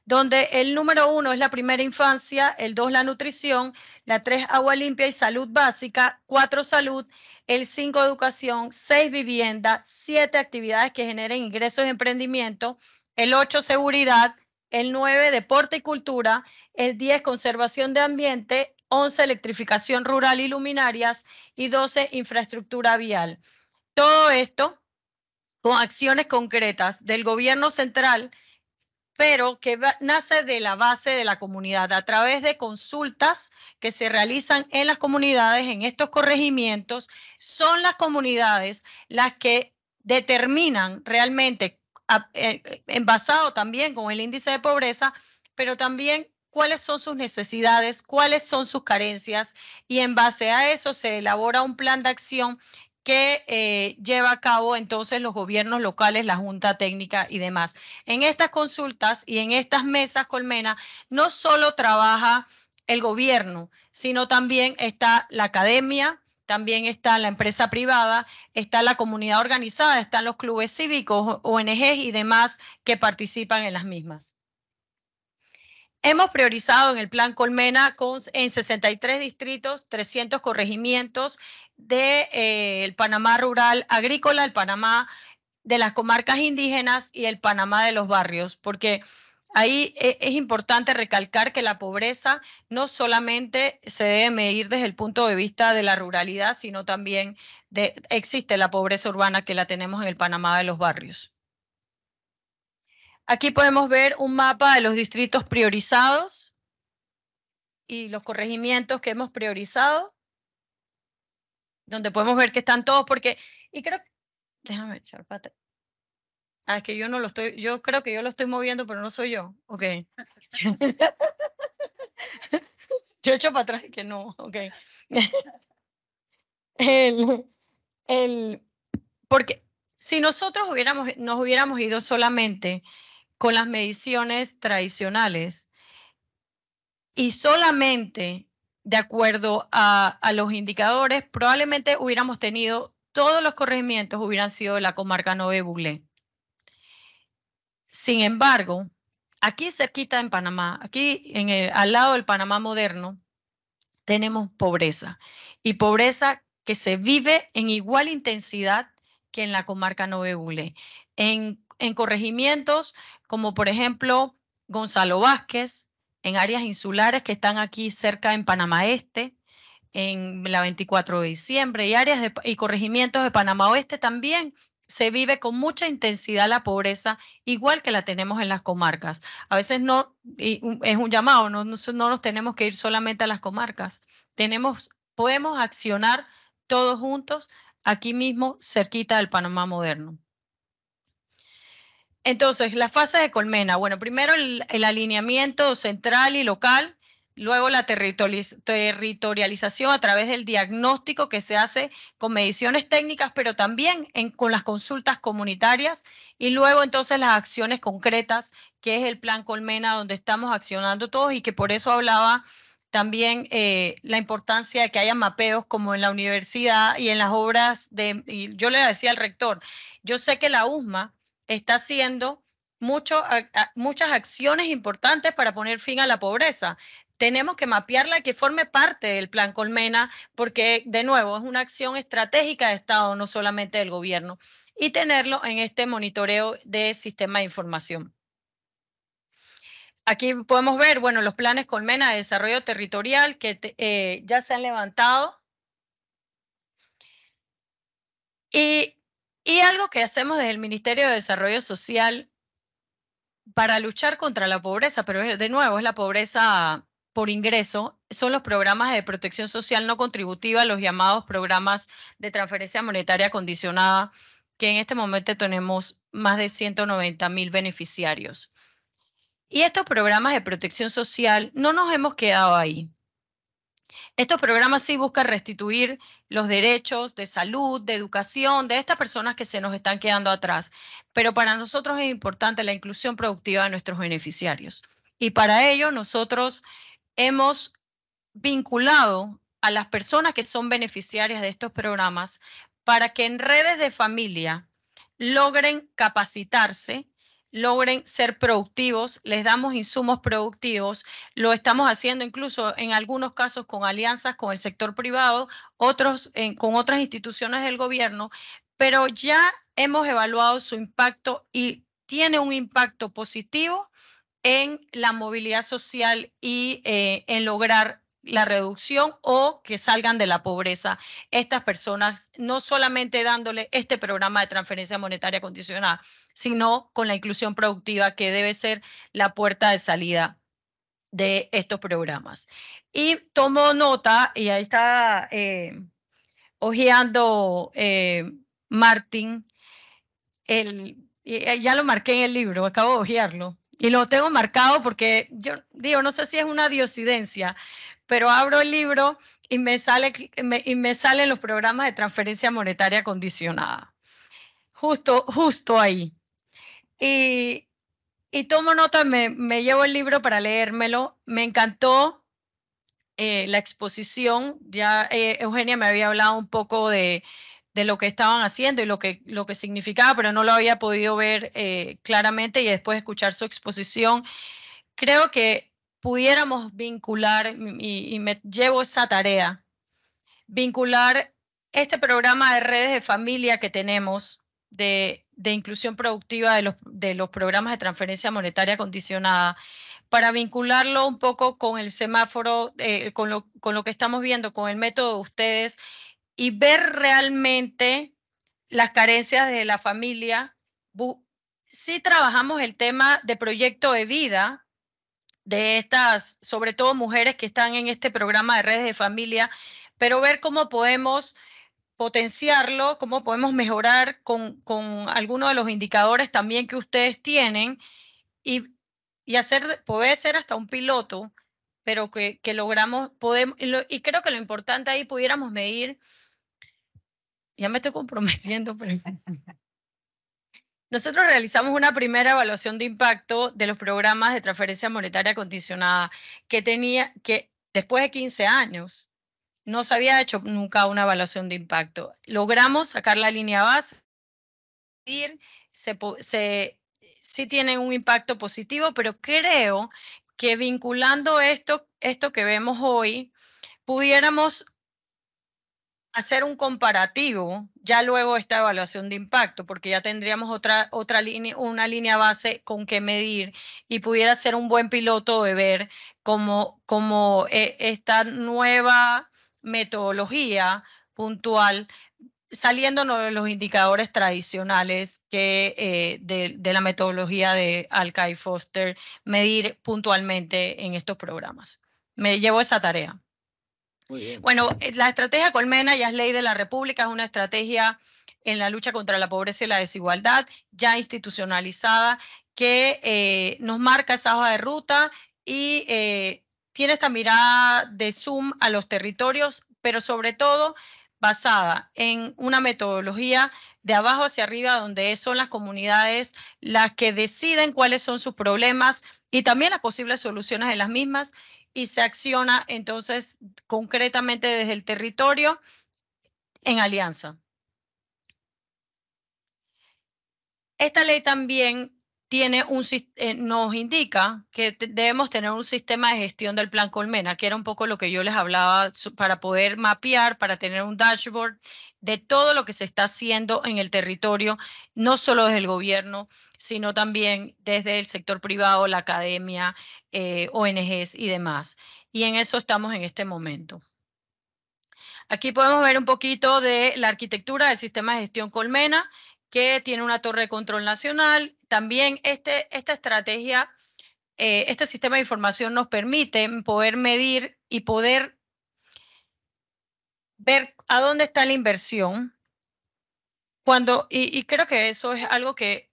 donde el número uno es la primera infancia, el dos la nutrición, la tres agua limpia y salud básica, cuatro salud, el cinco educación, seis vivienda, siete actividades que generen ingresos y emprendimiento, el ocho seguridad, el nueve deporte y cultura, el diez conservación de ambiente, once electrificación rural y luminarias y doce infraestructura vial. Todo esto con acciones concretas del gobierno central, pero que nace de la base de la comunidad, a través de consultas que se realizan en las comunidades, en estos corregimientos, son las comunidades las que determinan realmente, eh, envasado también con el índice de pobreza, pero también cuáles son sus necesidades, cuáles son sus carencias y en base a eso se elabora un plan de acción que eh, lleva a cabo entonces los gobiernos locales, la Junta Técnica y demás. En estas consultas y en estas mesas colmena no solo trabaja el gobierno, sino también está la academia, también está la empresa privada, está la comunidad organizada, están los clubes cívicos, ONG y demás que participan en las mismas. Hemos priorizado en el plan Colmena en 63 distritos, 300 corregimientos del de, eh, Panamá rural agrícola, el Panamá de las comarcas indígenas y el Panamá de los barrios, porque ahí eh, es importante recalcar que la pobreza no solamente se debe medir desde el punto de vista de la ruralidad, sino también de, existe la pobreza urbana que la tenemos en el Panamá de los barrios. Aquí podemos ver un mapa de los distritos priorizados y los corregimientos que hemos priorizado, donde podemos ver que están todos, porque, y creo, déjame echar pata. Ah, es que yo no lo estoy, yo creo que yo lo estoy moviendo, pero no soy yo. Ok. (laughs) yo echo para atrás que no, ok. (laughs) el, el, porque si nosotros hubiéramos, nos hubiéramos ido solamente con las mediciones tradicionales y solamente de acuerdo a, los indicadores, probablemente hubiéramos tenido todos los corregimientos hubieran sido de la comarca 9 bulé Sin embargo, aquí cerquita en Panamá, aquí en el, al lado del Panamá moderno, tenemos pobreza y pobreza que se vive en igual intensidad que en la comarca 9 En en corregimientos como por ejemplo Gonzalo Vázquez, en áreas insulares que están aquí cerca en Panamá Este, en la 24 de diciembre, y áreas y corregimientos de Panamá Oeste también se vive con mucha intensidad la pobreza, igual que la tenemos en las comarcas. A veces no, es un llamado, no, no, no nos tenemos que ir solamente a las comarcas. Tenemos, podemos accionar todos juntos aquí mismo, cerquita del Panamá moderno. Entonces, la fase de colmena. Bueno, primero el, alineamiento central y local, luego la territorialización a través del diagnóstico que se hace con mediciones técnicas, pero también con las consultas comunitarias y luego entonces las acciones concretas, que es el plan colmena donde estamos accionando todos y que por eso hablaba también eh, la importancia de que haya mapeos como en la universidad y en las obras de, yo le decía al rector, yo sé que la USMA está haciendo muchas acciones importantes para poner fin a la pobreza. Tenemos que mapearla que forme parte del plan Colmena, porque de nuevo es una acción estratégica de Estado, no solamente del gobierno, y tenerlo en este monitoreo de sistema de información. Aquí podemos ver, bueno, los planes Colmena de desarrollo territorial que eh, ya se han levantado. Y y algo que hacemos desde el Ministerio de Desarrollo Social para luchar contra la pobreza, pero de nuevo es la pobreza por ingreso, son los programas de protección social no contributiva, los llamados programas de transferencia monetaria condicionada, que en este momento tenemos más de 190 mil beneficiarios. Y estos programas de protección social no nos hemos quedado ahí. Estos programas sí buscan restituir los derechos de salud, de educación, de estas personas que se nos están quedando atrás. Pero para nosotros es importante la inclusión productiva de nuestros beneficiarios. Y para ello nosotros hemos vinculado a las personas que son beneficiarias de estos programas para que en redes de familia logren capacitarse logren ser productivos, les damos insumos productivos, lo estamos haciendo incluso en algunos casos con alianzas con el sector privado, otros eh, con otras instituciones del gobierno, pero ya hemos evaluado su impacto y tiene un impacto positivo en la movilidad social y eh, en lograr la reducción o que salgan de la pobreza estas personas, no solamente dándole este programa de transferencia monetaria condicionada, sino con la inclusión productiva que debe ser la puerta de salida de estos programas. Y tomo nota, y ahí está eh, ojeando eh, Martín, eh, ya lo marqué en el libro, acabo de ojearlo y lo tengo marcado porque yo digo, no sé si es una diosidencia, pero abro el libro y me, sale, y me salen los programas de transferencia monetaria condicionada. Justo, justo ahí. Y, tomo nota, me, llevo el libro para leérmelo. Me encantó eh, la exposición. Ya eh, Eugenia me había hablado un poco de, lo que estaban haciendo y lo que, lo que significaba, pero no lo había podido ver eh, claramente y después escuchar su exposición. Creo que pudiéramos vincular, y, me llevo esa tarea, vincular este programa de redes de familia que tenemos de, inclusión productiva de los, de los, programas de transferencia monetaria condicionada, para vincularlo un poco con el semáforo, eh, con, lo, que estamos viendo, con el método de ustedes, y ver realmente las carencias de la familia. Si trabajamos el tema de proyecto de vida, de estas, sobre todo mujeres que están en este programa de redes de familia, pero ver cómo podemos potenciarlo, cómo podemos mejorar con, con algunos de los indicadores también que ustedes tienen y, y hacer, poder ser hasta un piloto, pero que, que logramos, podemos, y, y, creo que lo importante ahí pudiéramos medir, ya me estoy comprometiendo, pero nosotros realizamos una primera evaluación de impacto de los programas de transferencia monetaria condicionada que tenía que después de 15 años no se había hecho nunca una evaluación de impacto. Logramos sacar la línea base, se, se, sí tienen un impacto positivo, pero creo que vinculando esto, esto que vemos hoy, pudiéramos hacer un comparativo ya luego esta evaluación de impacto, porque ya tendríamos otra, otra línea, una línea base con que medir y pudiera ser un buen piloto de ver cómo, eh, esta nueva metodología puntual saliendo de los indicadores tradicionales que eh, de, la metodología de Alcai Foster, medir puntualmente en estos programas. Me llevo esa tarea. Bueno, eh, la estrategia Colmena ya es ley de la República, es una estrategia en la lucha contra la pobreza y la desigualdad, ya institucionalizada, que eh, nos marca esa hoja de ruta y eh, tiene esta mirada de Zoom a los territorios, pero sobre todo basada en una metodología de abajo hacia arriba, donde son las comunidades las que deciden cuáles son sus problemas y también las posibles soluciones de las mismas y se acciona entonces concretamente desde el territorio en alianza. Esta ley también tiene un, eh, nos indica que debemos tener un sistema de gestión del plan Colmena, que era un poco lo que yo les hablaba, para poder mapear, para tener un dashboard de todo lo que se está haciendo en el territorio, no solo desde el gobierno, sino también desde el sector privado, la academia, eh, ONGs y demás. Y en eso estamos en este momento. Aquí podemos ver un poquito de la arquitectura del sistema de gestión Colmena, que tiene una torre de control nacional. También este, esta estrategia, eh, este sistema de información nos permite poder medir y poder ver a dónde está la inversión. Cuando, y, creo que eso es algo que,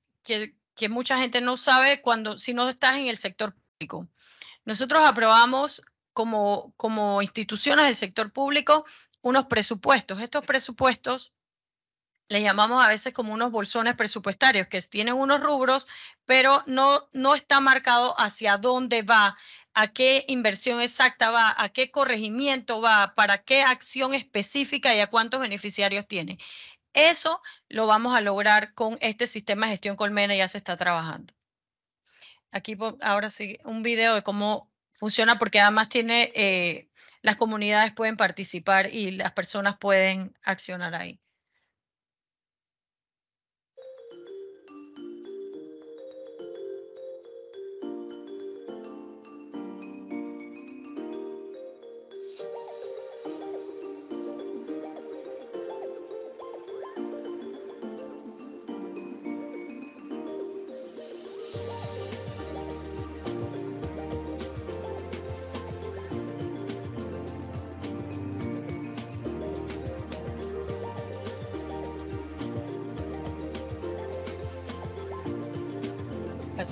que mucha gente no sabe cuando, si no estás en el sector público. Nosotros aprobamos como, como instituciones del sector público unos presupuestos. Estos presupuestos les llamamos a veces como unos bolsones presupuestarios, que tienen unos rubros, pero no, no está marcado hacia dónde va, a qué inversión exacta va, a qué corregimiento va, para qué acción específica y a cuántos beneficiarios tiene. Eso lo vamos a lograr con este sistema de gestión colmena, ya se está trabajando. Aquí ahora sí, un video de cómo funciona, porque además tiene, eh, las comunidades pueden participar y las personas pueden accionar ahí.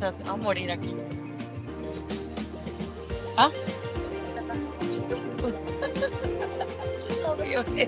だ (laughs) ってだけあちっ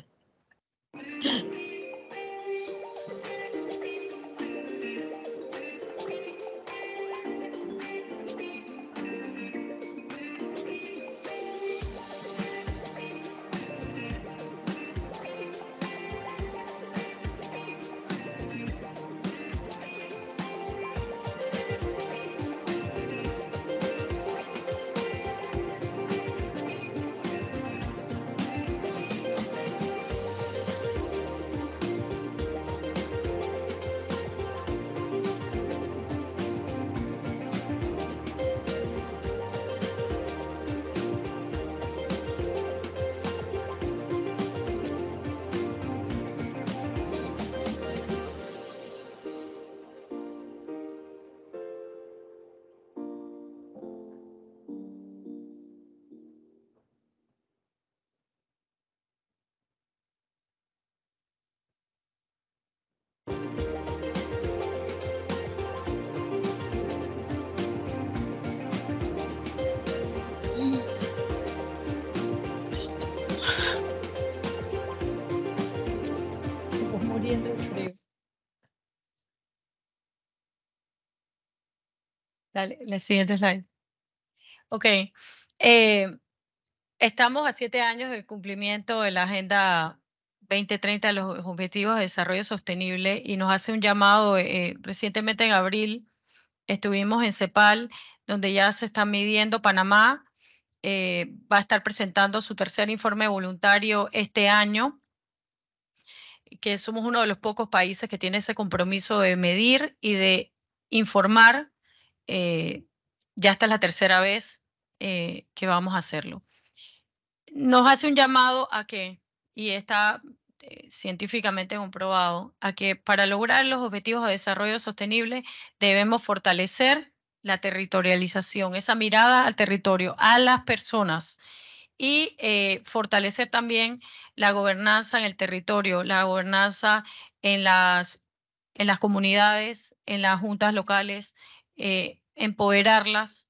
la siguiente slide. Ok. Eh, estamos a siete años del cumplimiento de la Agenda 2030 de los Objetivos de Desarrollo Sostenible y nos hace un llamado. Eh, recientemente en abril estuvimos en CEPAL, donde ya se está midiendo Panamá. Eh, va a estar presentando su tercer informe voluntario este año que somos uno de los pocos países que tiene ese compromiso de medir y de informar eh, ya esta es la tercera vez eh, que vamos a hacerlo. Nos hace un llamado a que, y está eh, científicamente comprobado, a que para lograr los objetivos de desarrollo sostenible debemos fortalecer la territorialización, esa mirada al territorio, a las personas y fortalecer también la gobernanza en el territorio, la gobernanza en las, en las comunidades, en las juntas locales, empoderarlas.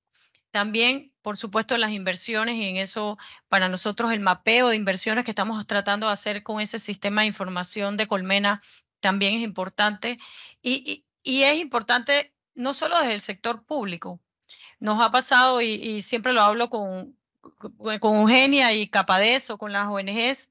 También, por supuesto, las inversiones y en eso para nosotros el mapeo de inversiones que estamos tratando de hacer con ese sistema de información de Colmena también es importante. Y, es importante no solo desde el sector público. Nos ha pasado y, siempre lo hablo con, con Eugenia y Capadeso, con las ONGs,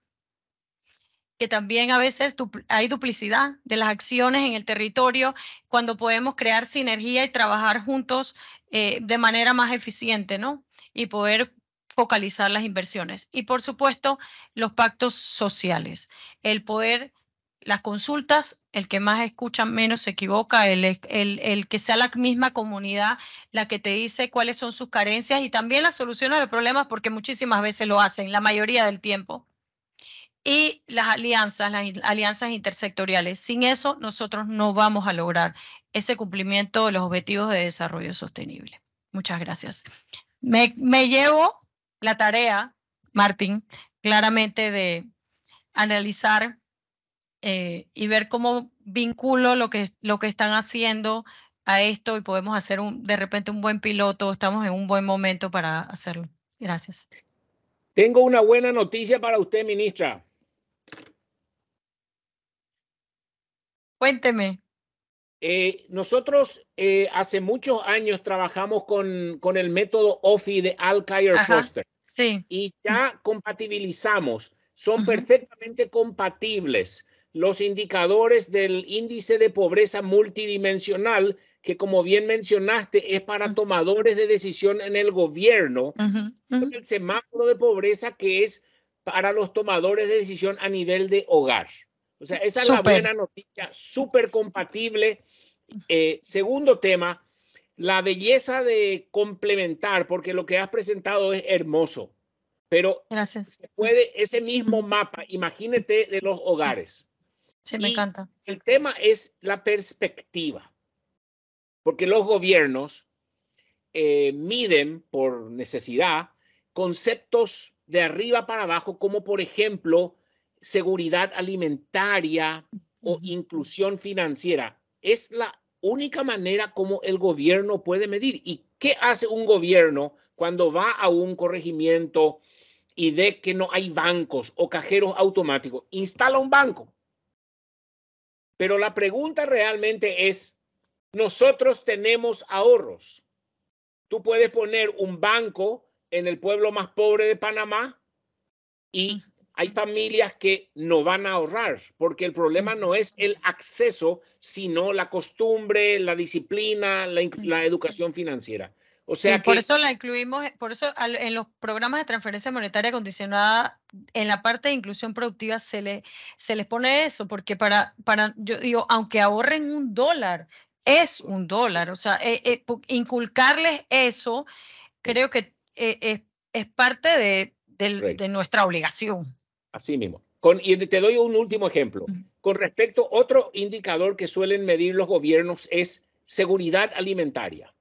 que también a veces hay duplicidad de las acciones en el territorio cuando podemos crear sinergia y trabajar juntos eh, de manera más eficiente, ¿no? Y poder focalizar las inversiones. Y por supuesto, los pactos sociales, el poder, las consultas, el que más escucha menos se equivoca, el, el, el, que sea la misma comunidad la que te dice cuáles son sus carencias y también las soluciones a los problemas, porque muchísimas veces lo hacen, la mayoría del tiempo y las alianzas, las alianzas intersectoriales. Sin eso, nosotros no vamos a lograr ese cumplimiento de los objetivos de desarrollo sostenible. Muchas gracias. Me, llevo la tarea, Martín, claramente de analizar eh, y ver cómo vinculo lo que, lo que están haciendo a esto y podemos hacer un, de repente un buen piloto, estamos en un buen momento para hacerlo. Gracias. Tengo una buena noticia para usted, ministra. Cuénteme. Eh, nosotros eh, hace muchos años trabajamos con, con el método OFI de Al Foster. Sí. Y ya compatibilizamos, son perfectamente compatibles los indicadores del índice de pobreza multidimensional, que como bien mencionaste, es para tomadores de decisión en el gobierno, con el semáforo de pobreza que es para los tomadores de decisión a nivel de hogar. O sea, esa es la buena noticia, súper compatible. Eh, segundo tema, la belleza de complementar, porque lo que has presentado es hermoso, pero se puede ese mismo mapa, imagínate de los hogares. Sí, me encanta. El tema es la perspectiva, porque los gobiernos eh, miden por necesidad conceptos de arriba para abajo, como por ejemplo seguridad alimentaria o inclusión financiera. Es la única manera como el gobierno puede medir. ¿Y qué hace un gobierno cuando va a un corregimiento y ve que no hay bancos o cajeros automáticos? Instala un banco. Pero la pregunta realmente es, nosotros tenemos ahorros. Tú puedes poner un banco en el pueblo más pobre de Panamá y hay familias que no van a ahorrar, porque el problema no es el acceso, sino la costumbre, la disciplina, la, educación financiera. O sea por eso la incluimos, eh, por eso en los programas de transferencia monetaria condicionada, en la parte de inclusión productiva se, le, se les pone eso, porque para, para yo digo, aunque ahorren un dólar, es un dólar, o sea, eh, eh, inculcarles eso, creo que es, parte de nuestra obligación. Así mismo. Con, y te doy un último ejemplo. Con respecto, otro indicador que suelen medir los gobiernos es seguridad alimentaria.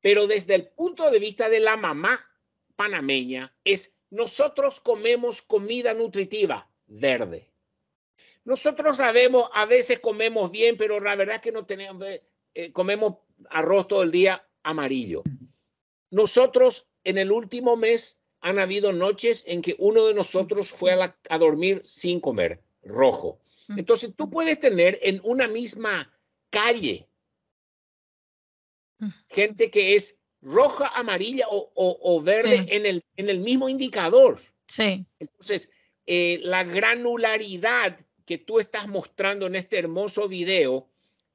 Pero desde el punto de vista de la mamá panameña, es nosotros comemos comida nutritiva verde. Nosotros sabemos, a veces comemos bien, pero la verdad es que no tenemos, eh, eh, comemos arroz todo el día amarillo. Nosotros en el último mes han habido noches en que uno de nosotros fue a, dormir sin comer, rojo. Entonces tú puedes tener en una misma calle gente que es roja, amarilla o, verde en, el, en el mismo indicador. Sí. Entonces, eh, la granularidad que tú estás mostrando en este hermoso video,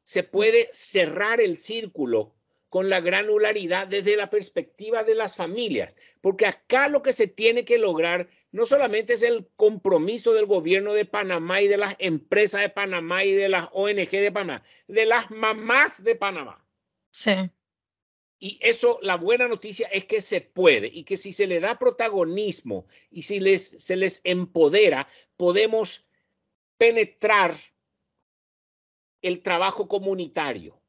se puede cerrar el círculo con la granularidad desde la perspectiva de las familias, porque acá lo que se tiene que lograr no solamente es el compromiso del gobierno de Panamá y de las empresas de Panamá y de las ONG de Panamá, de las mamás de Panamá. Sí. Y eso, la buena noticia es que se puede y que si se le da protagonismo y si les, se les empodera, podemos penetrar el trabajo comunitario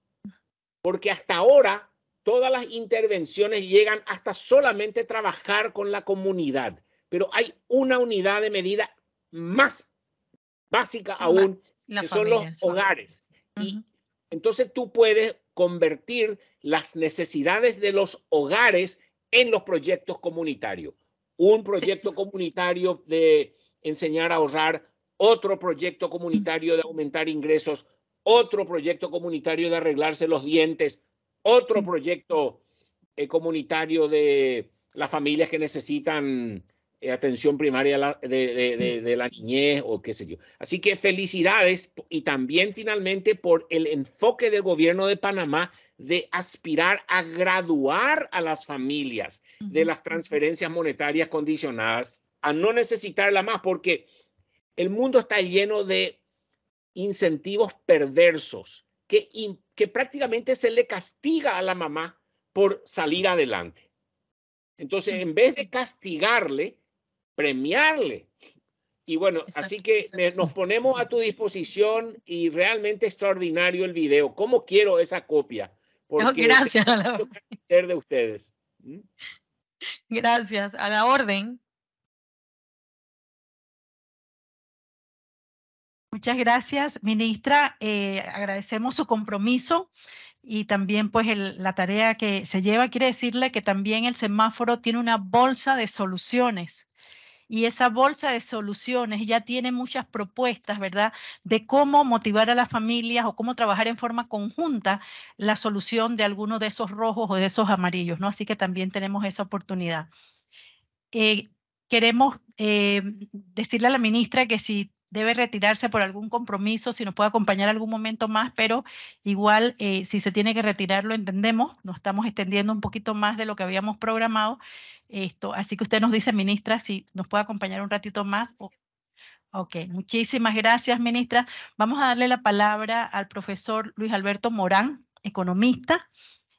porque hasta ahora todas las intervenciones llegan hasta solamente trabajar con la comunidad, pero hay una unidad de medida más básica aún, que son los hogares. Y entonces tú puedes convertir las necesidades de los hogares en los proyectos comunitarios. Un proyecto comunitario de enseñar a ahorrar, otro proyecto comunitario de aumentar ingresos, otro proyecto comunitario de arreglarse los dientes, otro mm. proyecto eh, comunitario de las familias que necesitan eh, atención primaria de, mm. de, la niñez o qué sé yo. Así que felicidades y también finalmente por el enfoque del gobierno de Panamá de aspirar a graduar a las familias de las transferencias monetarias condicionadas a no necesitarla más porque el mundo está lleno de incentivos perversos que, que prácticamente se le castiga a la mamá por salir adelante. Entonces, en vez de castigarle, premiarle. Y bueno, así que nos ponemos a tu disposición y realmente extraordinario el video. ¿Cómo quiero esa copia? Porque gracias. A de ustedes. ¿Mm? Gracias. A la orden. Muchas gracias, ministra. Eh, agradecemos su compromiso y también pues la tarea que se lleva. Quiere decirle que también el semáforo tiene una bolsa de soluciones y esa bolsa de soluciones ya tiene muchas propuestas, ¿verdad? De cómo motivar a las familias o cómo trabajar en forma conjunta la solución de alguno de esos rojos o de esos amarillos, ¿no? Así que también tenemos esa oportunidad. Eh, queremos eh, decirle a la ministra que si debe retirarse por algún compromiso, si nos puede acompañar algún momento más, pero igual eh, si se tiene que retirar lo entendemos, nos estamos extendiendo un poquito más de lo que habíamos programado. Esto, así que usted nos dice, ministra, si nos puede acompañar un ratito más. ok, muchísimas gracias, ministra. Vamos a darle la palabra al profesor Luis Alberto Morán, economista,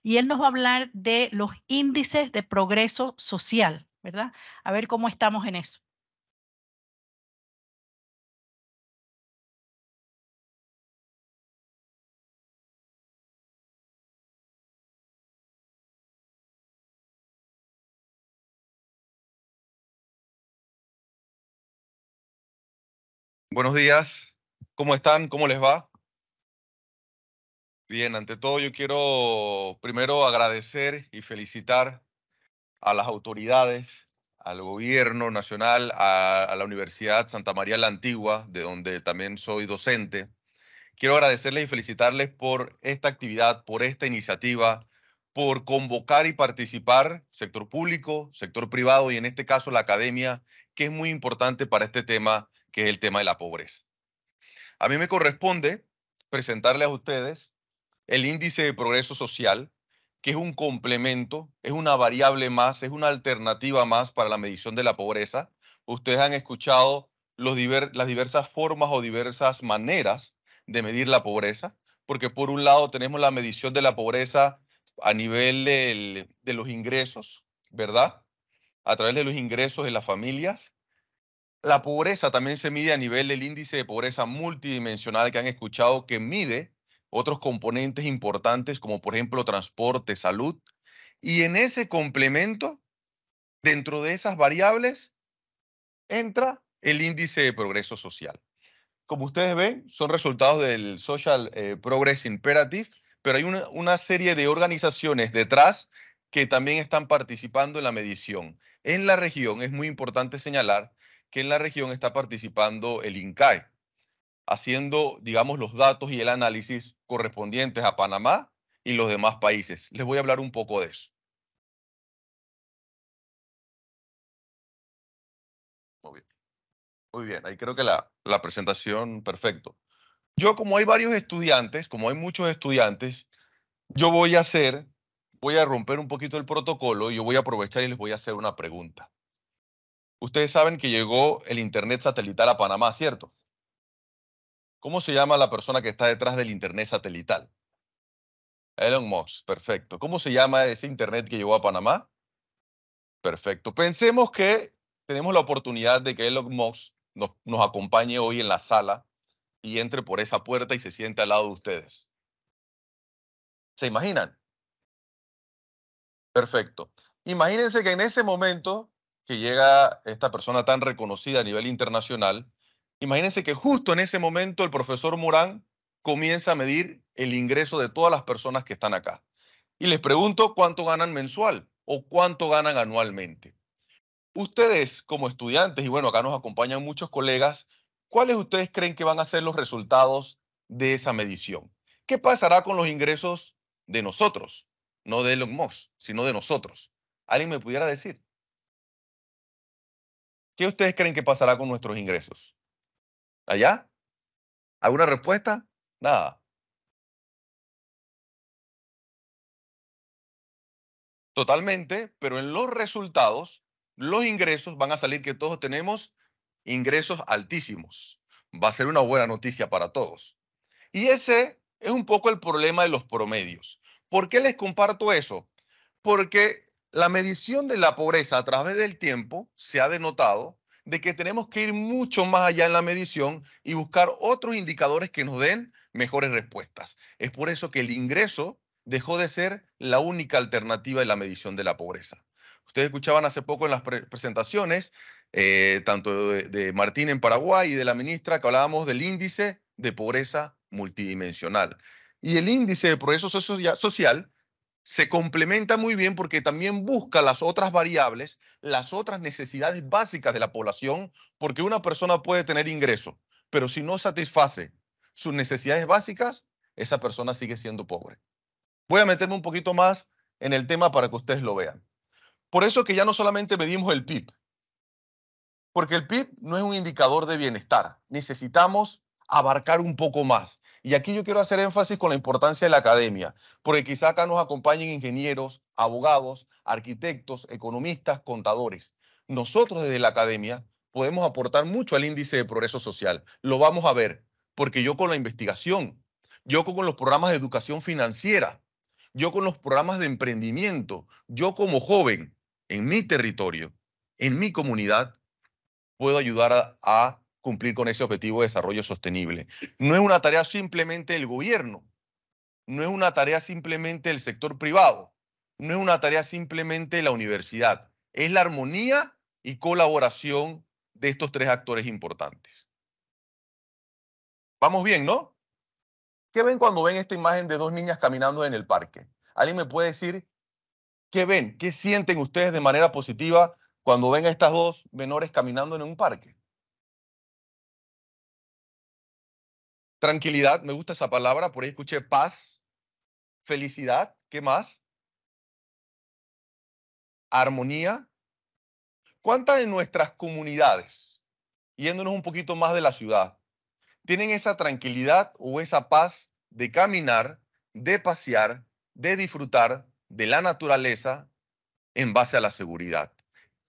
y él nos va a hablar de los índices de progreso social, ¿verdad? A ver cómo estamos en eso. Buenos días, ¿cómo están? ¿Cómo les va? Bien, ante todo yo quiero primero agradecer y felicitar a las autoridades, al gobierno nacional, a, la Universidad Santa María la Antigua, de donde también soy docente. Quiero agradecerles y felicitarles por esta actividad, por esta iniciativa, por convocar y participar sector público, sector privado y en este caso la academia, que es muy importante para este tema que es el tema de la pobreza. A mí me corresponde presentarles a ustedes el índice de progreso social, que es un complemento, es una variable más, es una alternativa más para la medición de la pobreza. Ustedes han escuchado las diversas formas o diversas maneras de medir la pobreza, porque por un lado tenemos la medición de la pobreza a nivel de los ingresos, ¿verdad? A través de los ingresos de las familias, la pobreza también se mide a nivel del índice de pobreza multidimensional que han escuchado que mide otros componentes importantes como por ejemplo transporte, salud. Y en ese complemento, dentro de esas variables, entra el índice de progreso social. Como ustedes ven, son resultados del Social eh, Progress Imperative, pero hay una, una serie de organizaciones detrás que también están participando en la medición. En la región es muy importante señalar que en la región está participando el INCAE, haciendo, digamos, los datos y el análisis correspondientes a Panamá y los demás países. Les voy a hablar un poco de eso. Muy bien, Muy bien. ahí creo que la, la presentación, perfecto. Yo, como hay varios estudiantes, como hay muchos estudiantes, yo voy a hacer, voy a romper un poquito el protocolo y yo voy a aprovechar y les voy a hacer una pregunta. Ustedes saben que llegó el Internet satelital a Panamá, ¿cierto? ¿Cómo se llama la persona que está detrás del Internet satelital? Elon Musk, perfecto. ¿Cómo se llama ese Internet que llegó a Panamá? Perfecto. Pensemos que tenemos la oportunidad de que Elon Musk nos, nos acompañe hoy en la sala y entre por esa puerta y se siente al lado de ustedes. ¿Se imaginan? Perfecto. Imagínense que en ese momento que llega esta persona tan reconocida a nivel internacional, imagínense que justo en ese momento el profesor Morán comienza a medir el ingreso de todas las personas que están acá. Y les pregunto cuánto ganan mensual o cuánto ganan anualmente. Ustedes como estudiantes, y bueno, acá nos acompañan muchos colegas, ¿cuáles ustedes creen que van a ser los resultados de esa medición? ¿Qué pasará con los ingresos de nosotros? No de Elon Musk, sino de nosotros. ¿Alguien me pudiera decir? ¿Qué ustedes creen que pasará con nuestros ingresos? ¿Allá? ¿Alguna respuesta? Nada. Totalmente, pero en los resultados, los ingresos van a salir que todos tenemos ingresos altísimos. Va a ser una buena noticia para todos. Y ese es un poco el problema de los promedios. ¿Por qué les comparto eso? Porque la medición de la pobreza a través del tiempo se ha denotado de que tenemos que ir mucho más allá en la medición y buscar otros indicadores que nos den mejores respuestas. Es por eso que el ingreso dejó de ser la única alternativa en la medición de la pobreza. Ustedes escuchaban hace poco en las presentaciones, eh, tanto de, de Martín en Paraguay y de la ministra, que hablábamos del índice de pobreza multidimensional. Y el índice de progreso social se complementa muy bien porque también busca las otras variables, las otras necesidades básicas de la población, porque una persona puede tener ingreso, pero si no satisface sus necesidades básicas, esa persona sigue siendo pobre. Voy a meterme un poquito más en el tema para que ustedes lo vean. Por eso que ya no solamente medimos el PIB, porque el PIB no es un indicador de bienestar. Necesitamos abarcar un poco más. Y aquí yo quiero hacer énfasis con la importancia de la academia, porque quizá acá nos acompañen ingenieros, abogados, arquitectos, economistas, contadores. Nosotros desde la academia podemos aportar mucho al índice de progreso social. Lo vamos a ver, porque yo con la investigación, yo con los programas de educación financiera, yo con los programas de emprendimiento, yo como joven en mi territorio, en mi comunidad, puedo ayudar a, a cumplir con ese objetivo de desarrollo sostenible. No es una tarea simplemente del gobierno, no es una tarea simplemente del sector privado, no es una tarea simplemente de la universidad, es la armonía y colaboración de estos tres actores importantes. Vamos bien, ¿no? ¿Qué ven cuando ven esta imagen de dos niñas caminando en el parque? ¿Alguien me puede decir qué ven, qué sienten ustedes de manera positiva cuando ven a estas dos menores caminando en un parque? tranquilidad, me gusta esa palabra, por ahí escuché paz, felicidad, ¿qué más? Armonía. ¿Cuántas de nuestras comunidades, yéndonos un poquito más de la ciudad, tienen esa tranquilidad o esa paz de caminar, de pasear, de disfrutar de la naturaleza en base a la seguridad?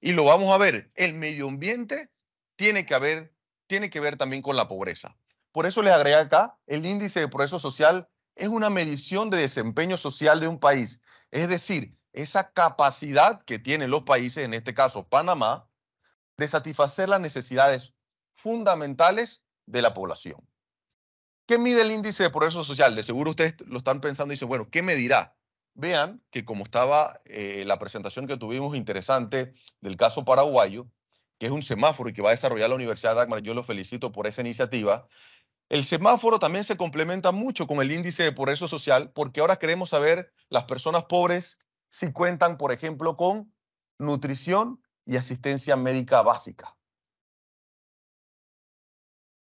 Y lo vamos a ver, el medio ambiente tiene que haber tiene que ver también con la pobreza. Por eso les agregué acá, el índice de progreso social es una medición de desempeño social de un país. Es decir, esa capacidad que tienen los países, en este caso Panamá, de satisfacer las necesidades fundamentales de la población. ¿Qué mide el índice de progreso social? De seguro ustedes lo están pensando y dicen, bueno, ¿qué medirá? Vean que como estaba eh, la presentación que tuvimos interesante del caso paraguayo, que es un semáforo y que va a desarrollar la Universidad de Dagmar, yo lo felicito por esa iniciativa, el semáforo también se complementa mucho con el índice de progreso social porque ahora queremos saber las personas pobres si cuentan, por ejemplo, con nutrición y asistencia médica básica.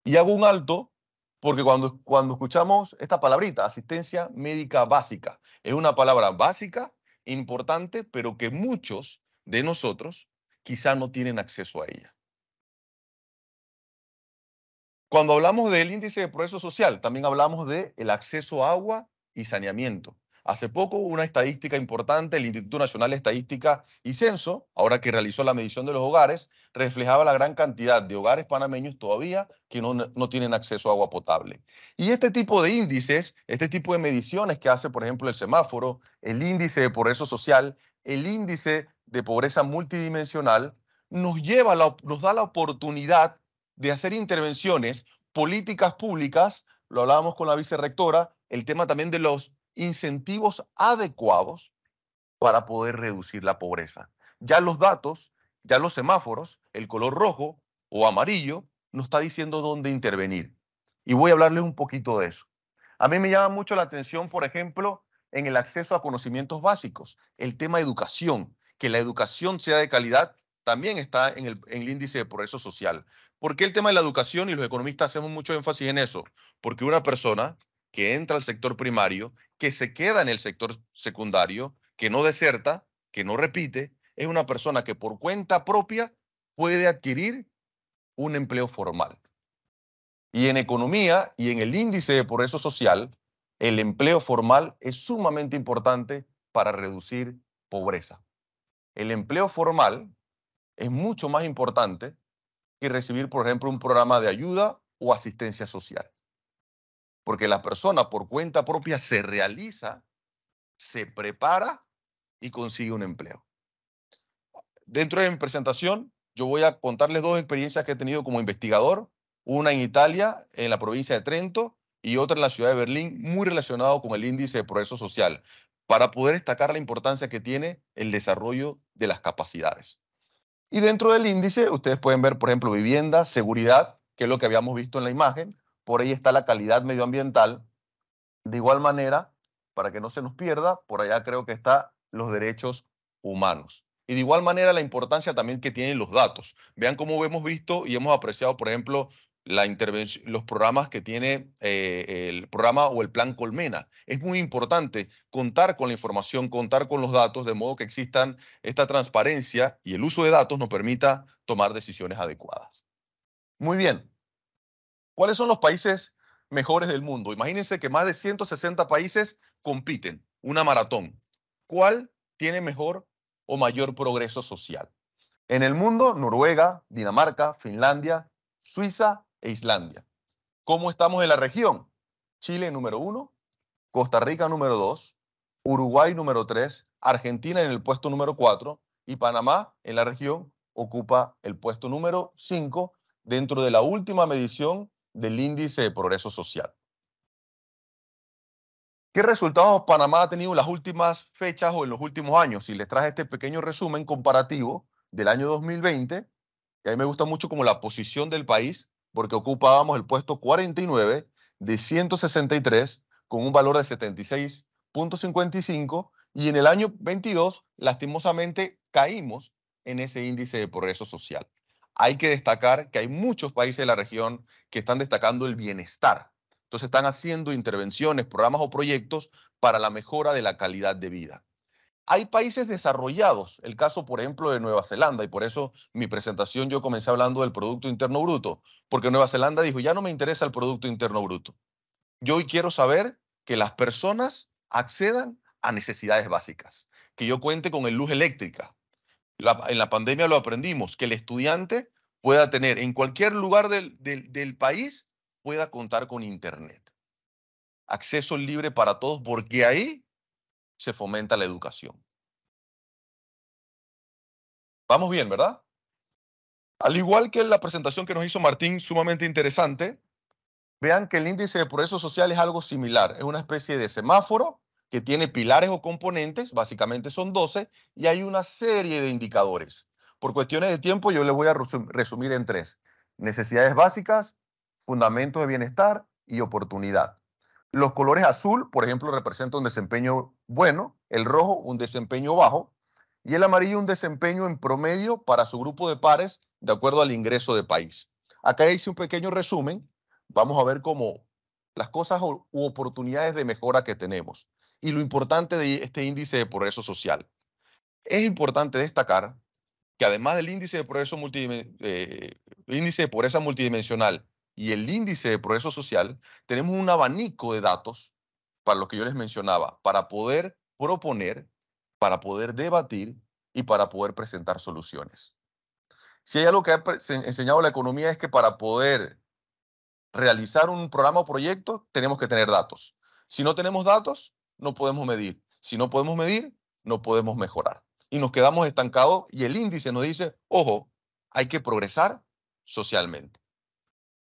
Y hago un alto porque cuando, cuando escuchamos esta palabrita, asistencia médica básica, es una palabra básica, importante, pero que muchos de nosotros quizá no tienen acceso a ella. Cuando hablamos del índice de progreso social, también hablamos del el acceso a agua y saneamiento. Hace poco una estadística importante, el Instituto Nacional de Estadística y Censo, ahora que realizó la medición de los hogares, reflejaba la gran cantidad de hogares panameños todavía que no, tienen acceso a agua potable. Y este tipo de índices, este tipo de mediciones que hace, por ejemplo, el semáforo, el índice de progreso social, el índice de pobreza multidimensional, nos, lleva nos da la oportunidad de hacer intervenciones, políticas públicas, lo hablábamos con la vicerrectora, el tema también de los incentivos adecuados para poder reducir la pobreza. Ya los datos, ya los semáforos, el color rojo o amarillo, nos está diciendo dónde intervenir. Y voy a hablarles un poquito de eso. A mí me llama mucho la atención, por ejemplo, en el acceso a conocimientos básicos, el tema educación, que la educación sea de calidad también está en el, en el, índice de progreso social. ¿Por qué el tema de la educación y los economistas hacemos mucho énfasis en eso? Porque una persona que entra al sector primario, que se queda en el sector secundario, que no deserta, que no repite, es una persona que por cuenta propia puede adquirir un empleo formal. Y en economía y en el índice de progreso social, el empleo formal es sumamente importante para reducir pobreza. El empleo formal es mucho más importante que recibir, por ejemplo, un programa de ayuda o asistencia social. Porque la persona por cuenta propia se realiza, se prepara y consigue un empleo. Dentro de mi presentación, yo voy a contarles dos experiencias que he tenido como investigador, una en Italia, en la provincia de Trento, y otra en la ciudad de Berlín, muy relacionado con el índice de progreso social, para poder destacar la importancia que tiene el desarrollo de las capacidades. Y dentro del índice, ustedes pueden ver, por ejemplo, vivienda, seguridad, que es lo que habíamos visto en la imagen. Por ahí está la calidad medioambiental. De igual manera, para que no se nos pierda, por allá creo que están los derechos humanos. Y de igual manera la importancia también que tienen los datos. Vean cómo hemos visto y hemos apreciado, por ejemplo, la los programas que tiene eh, el programa o el plan Colmena. Es muy importante contar con la información, contar con los datos, de modo que existan esta transparencia y el uso de datos nos permita tomar decisiones adecuadas. Muy bien. ¿Cuáles son los países mejores del mundo? Imagínense que más de 160 países compiten, una maratón. ¿Cuál tiene mejor o mayor progreso social? En el mundo, Noruega, Dinamarca, Finlandia, Suiza e Islandia. ¿Cómo estamos en la región? Chile número uno, Costa Rica número dos, Uruguay número tres, Argentina en el puesto número cuatro y Panamá en la región ocupa el puesto número cinco dentro de la última medición del índice de progreso social. ¿Qué resultados Panamá ha tenido en las últimas fechas o en los últimos años? Si les traje este pequeño resumen comparativo del año 2020, que a mí me gusta mucho como la posición del país porque ocupábamos el puesto 49 de 163 con un valor de 76.55 y en el año 22 lastimosamente caímos en ese índice de progreso social. Hay que destacar que hay muchos países de la región que están destacando el bienestar. Entonces están haciendo intervenciones, programas o proyectos para la mejora de la calidad de vida. Hay países desarrollados, el caso por ejemplo de Nueva Zelanda, y por eso mi presentación yo comencé hablando del Producto Interno Bruto, porque Nueva Zelanda dijo, ya no me interesa el Producto Interno Bruto. Yo hoy quiero saber que las personas accedan a necesidades básicas, que yo cuente con el luz eléctrica. en la pandemia lo aprendimos, que el estudiante pueda tener en cualquier lugar del país, pueda contar con Internet. Acceso libre para todos, porque ahí se fomenta la educación. Vamos bien, ¿verdad? Al igual que la presentación que nos hizo Martín, sumamente interesante, vean que el índice de progreso social es algo similar. Es una especie de semáforo que tiene pilares o componentes, básicamente son 12, y hay una serie de indicadores. Por cuestiones de tiempo, yo les voy a resumir en tres. Necesidades básicas, fundamentos de bienestar y oportunidad. Los colores azul, por ejemplo, representan un desempeño bueno, el rojo un desempeño bajo y el amarillo un desempeño en promedio para su grupo de pares de acuerdo al ingreso de país. Acá hice un pequeño resumen. Vamos a ver cómo las cosas u oportunidades de mejora que tenemos y lo importante de este índice de progreso social. Es importante destacar que además del índice de, progreso eh, índice de pobreza multidimensional y el índice de progreso social, tenemos un abanico de datos para lo que yo les mencionaba, para poder proponer, para poder debatir y para poder presentar soluciones. Si hay algo que ha enseñado la economía es que para poder realizar un programa o proyecto tenemos que tener datos. Si no tenemos datos, no podemos medir. Si no podemos medir, no podemos mejorar. Y nos quedamos estancados y el índice nos dice, ojo, hay que progresar socialmente.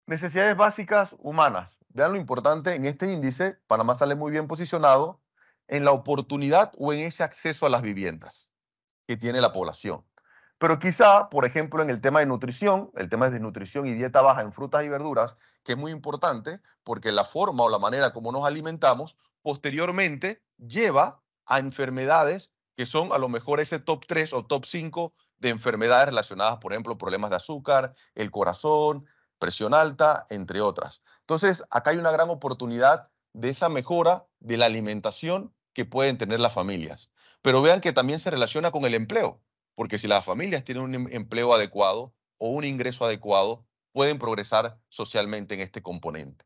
Necesidades básicas humanas vean lo importante, en este índice Panamá sale muy bien posicionado en la oportunidad o en ese acceso a las viviendas que tiene la población. Pero quizá, por ejemplo, en el tema de nutrición, el tema de desnutrición y dieta baja en frutas y verduras, que es muy importante porque la forma o la manera como nos alimentamos posteriormente lleva a enfermedades que son a lo mejor ese top 3 o top 5 de enfermedades relacionadas, por ejemplo, problemas de azúcar, el corazón, presión alta, entre otras. Entonces, acá hay una gran oportunidad de esa mejora de la alimentación que pueden tener las familias. Pero vean que también se relaciona con el empleo, porque si las familias tienen un em, empleo adecuado o un ingreso adecuado, pueden progresar socialmente en este componente.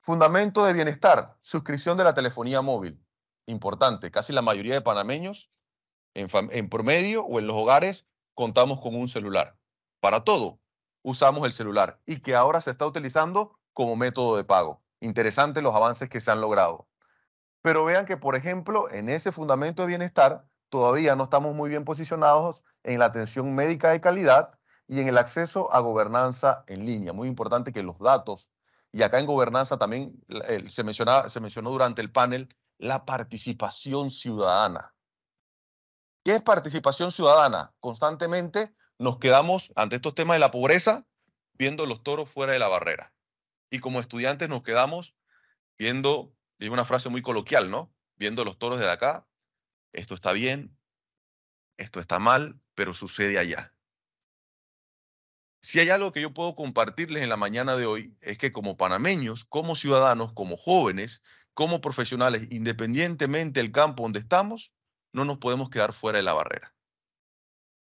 Fundamento de bienestar, suscripción de la telefonía móvil. Importante, casi la mayoría de panameños en, promedio o en los hogares contamos con un celular. Para todo usamos el celular y que ahora se está utilizando como método de pago. Interesantes los avances que se han logrado. Pero vean que, por ejemplo, en ese fundamento de bienestar, todavía no estamos muy bien posicionados en la atención médica de calidad y en el acceso a gobernanza en línea. Muy importante que los datos, y acá en gobernanza también se, mencionaba, se mencionó durante el panel, la participación ciudadana. ¿Qué es participación ciudadana? Constantemente nos quedamos ante estos temas de la pobreza viendo los toros fuera de la barrera y como estudiantes nos quedamos viendo, y una frase muy coloquial, ¿no? Viendo los toros de acá, esto está bien, esto está mal, pero sucede allá. Si hay algo que yo puedo compartirles en la mañana de hoy, es que como panameños, como ciudadanos, como jóvenes, como profesionales, independientemente del campo donde estamos, no nos podemos quedar fuera de la barrera.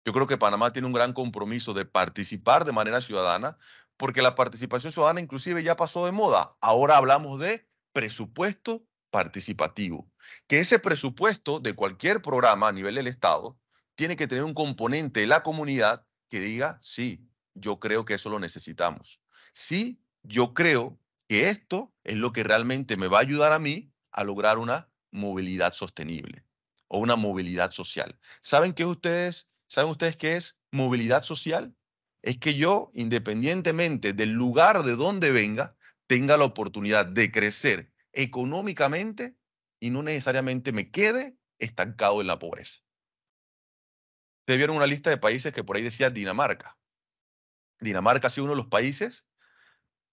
Yo creo que Panamá tiene un gran compromiso de participar de manera ciudadana, porque la participación ciudadana inclusive ya pasó de moda. Ahora hablamos de presupuesto participativo, que ese presupuesto de cualquier programa a nivel del Estado tiene que tener un componente de la comunidad que diga, sí, yo creo que eso lo necesitamos. Sí, yo creo que esto es lo que realmente me va a ayudar a mí a lograr una movilidad sostenible o una movilidad social. ¿Saben qué ustedes, saben ustedes qué es movilidad social? es que yo, independientemente del lugar de donde venga, tenga la oportunidad de crecer económicamente y no necesariamente me quede estancado en la pobreza. Ustedes vieron una lista de países que por ahí decía Dinamarca. Dinamarca ha sido uno de los países,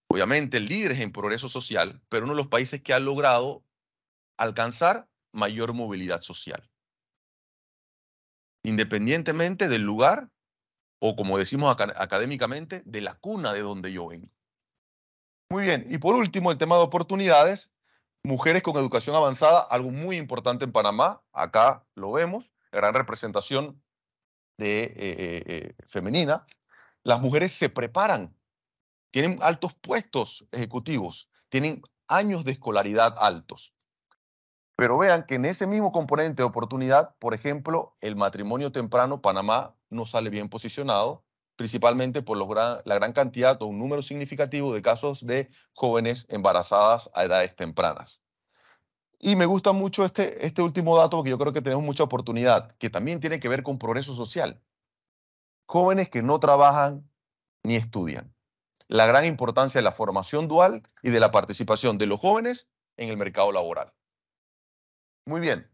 obviamente líderes en progreso social, pero uno de los países que ha logrado alcanzar mayor movilidad social. Independientemente del lugar o como decimos académicamente, de la cuna de donde yo vengo. Muy bien, y por último, el tema de oportunidades. Mujeres con educación avanzada, algo muy importante en Panamá, acá lo vemos, gran representación de, eh, eh, eh, femenina. Las mujeres se preparan, tienen altos puestos ejecutivos, tienen años de escolaridad altos. Pero vean que en ese mismo componente de oportunidad, por ejemplo, el matrimonio temprano, Panamá no sale bien posicionado, principalmente por la gran cantidad o un número significativo de casos de jóvenes embarazadas a edades tempranas. Y me gusta mucho este, este último dato porque yo creo que tenemos mucha oportunidad, que también tiene que ver con progreso social. Jóvenes que no trabajan ni estudian. La gran importancia de la formación dual y de la participación de los jóvenes en el mercado laboral. Muy bien.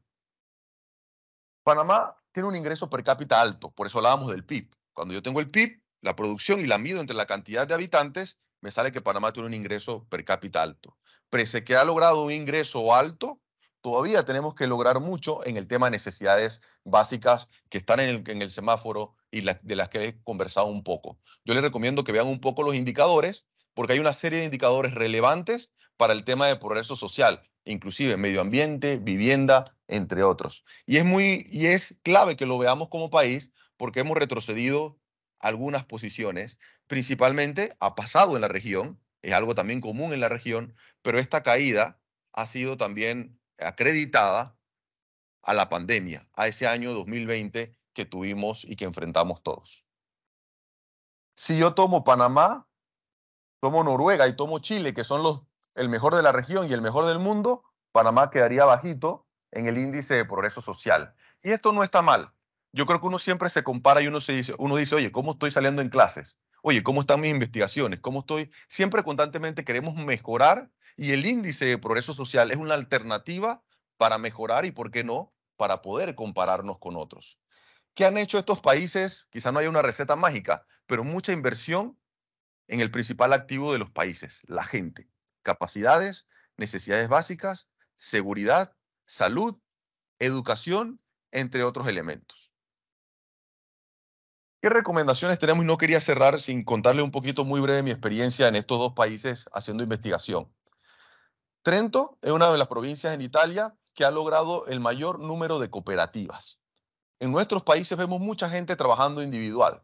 Panamá tiene un ingreso per cápita alto, por eso hablábamos del PIB. Cuando yo tengo el PIB, la producción y la mido entre la cantidad de habitantes, me sale que Panamá tiene un ingreso per cápita alto. Pese que ha logrado un ingreso alto, todavía tenemos que lograr mucho en el tema de necesidades básicas que están en el, semáforo y de las que he conversado un poco. Yo les recomiendo que vean un poco los indicadores, porque hay una serie de indicadores relevantes para el tema de progreso social inclusive medio ambiente, vivienda, entre otros. Y es, muy, y es clave que lo veamos como país porque hemos retrocedido algunas posiciones, principalmente ha pasado en la región, es algo también común en la región, pero esta caída ha sido también acreditada a la pandemia, a ese año 2020 que tuvimos y que enfrentamos todos. Si yo tomo Panamá, tomo Noruega y tomo Chile, que son los el mejor de la región y el mejor del mundo, Panamá quedaría bajito en el índice de progreso social. Y esto no está mal. Yo creo que uno siempre se compara y uno, se dice, uno dice, oye, ¿cómo estoy saliendo en clases? Oye, ¿cómo están mis investigaciones? ¿Cómo estoy? Siempre constantemente queremos mejorar y el índice de progreso social es una alternativa para mejorar y, ¿por qué no?, para poder compararnos con otros. ¿Qué han hecho estos países? Quizá no haya una receta mágica, pero mucha inversión en el principal activo de los países, la gente capacidades, necesidades básicas, seguridad, salud, educación, entre otros elementos. ¿Qué recomendaciones tenemos? Y no quería cerrar sin contarle un poquito muy breve mi experiencia en estos dos países haciendo investigación. Trento es una de las provincias en Italia que ha logrado el mayor número de cooperativas. En nuestros países vemos mucha gente trabajando individual.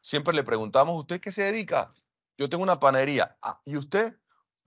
Siempre le preguntamos, ¿usted qué se dedica? Yo tengo una panadería. Ah, ¿Y usted?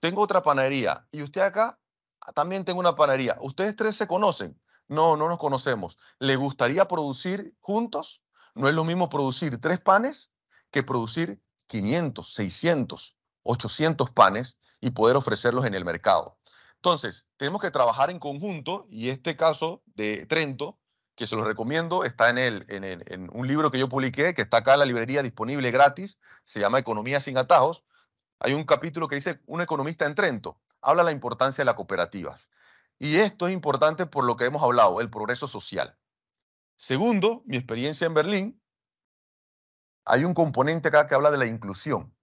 tengo otra panadería y usted acá ah, también tengo una panadería. ¿Ustedes tres se conocen? No, no nos conocemos. ¿Le gustaría producir juntos? No es lo mismo producir tres panes que producir 500, 600, 800 panes y poder ofrecerlos en el mercado. Entonces, tenemos que trabajar en conjunto y este caso de Trento, que se lo recomiendo, está en, en, en un libro que yo publiqué, que está acá en la librería disponible gratis, se llama Economía sin atajos, hay un capítulo que dice Un economista en Trento, habla de la importancia de las cooperativas. Y esto es importante por lo que hemos hablado, el progreso social. Segundo, mi experiencia en Berlín, hay un componente acá que habla de la inclusión.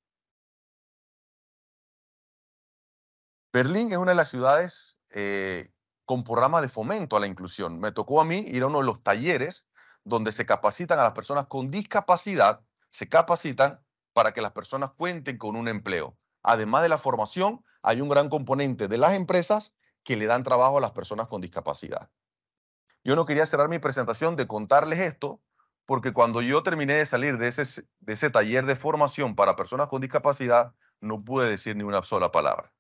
Berlín es una de las ciudades eh, con programas de fomento a la inclusión. Me tocó a mí ir a uno de los talleres donde se capacitan a las personas con discapacidad, se capacitan para que las personas cuenten con un empleo. Además de la formación, hay un gran componente de las empresas que le dan trabajo a las personas con discapacidad. Yo no quería cerrar mi presentación de contarles esto, porque cuando yo terminé de salir de ese, de ese taller de formación para personas con discapacidad, no pude decir ni una sola palabra.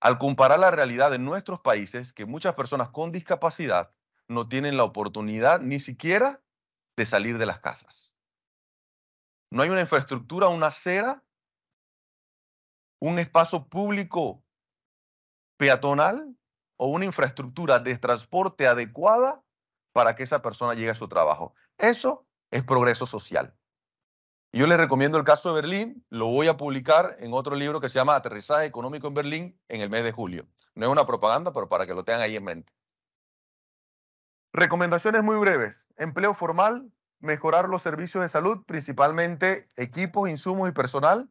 Al comparar la realidad de nuestros países, que muchas personas con discapacidad no tienen la oportunidad ni siquiera de salir de las casas. No hay una infraestructura, una acera, un espacio público peatonal o una infraestructura de transporte adecuada para que esa persona llegue a su trabajo. Eso es progreso social. Yo les recomiendo el caso de Berlín, lo voy a publicar en otro libro que se llama Aterrizaje Económico en Berlín en el mes de julio. No es una propaganda, pero para que lo tengan ahí en mente. Recomendaciones muy breves. Empleo formal, mejorar los servicios de salud, principalmente equipos, insumos y personal.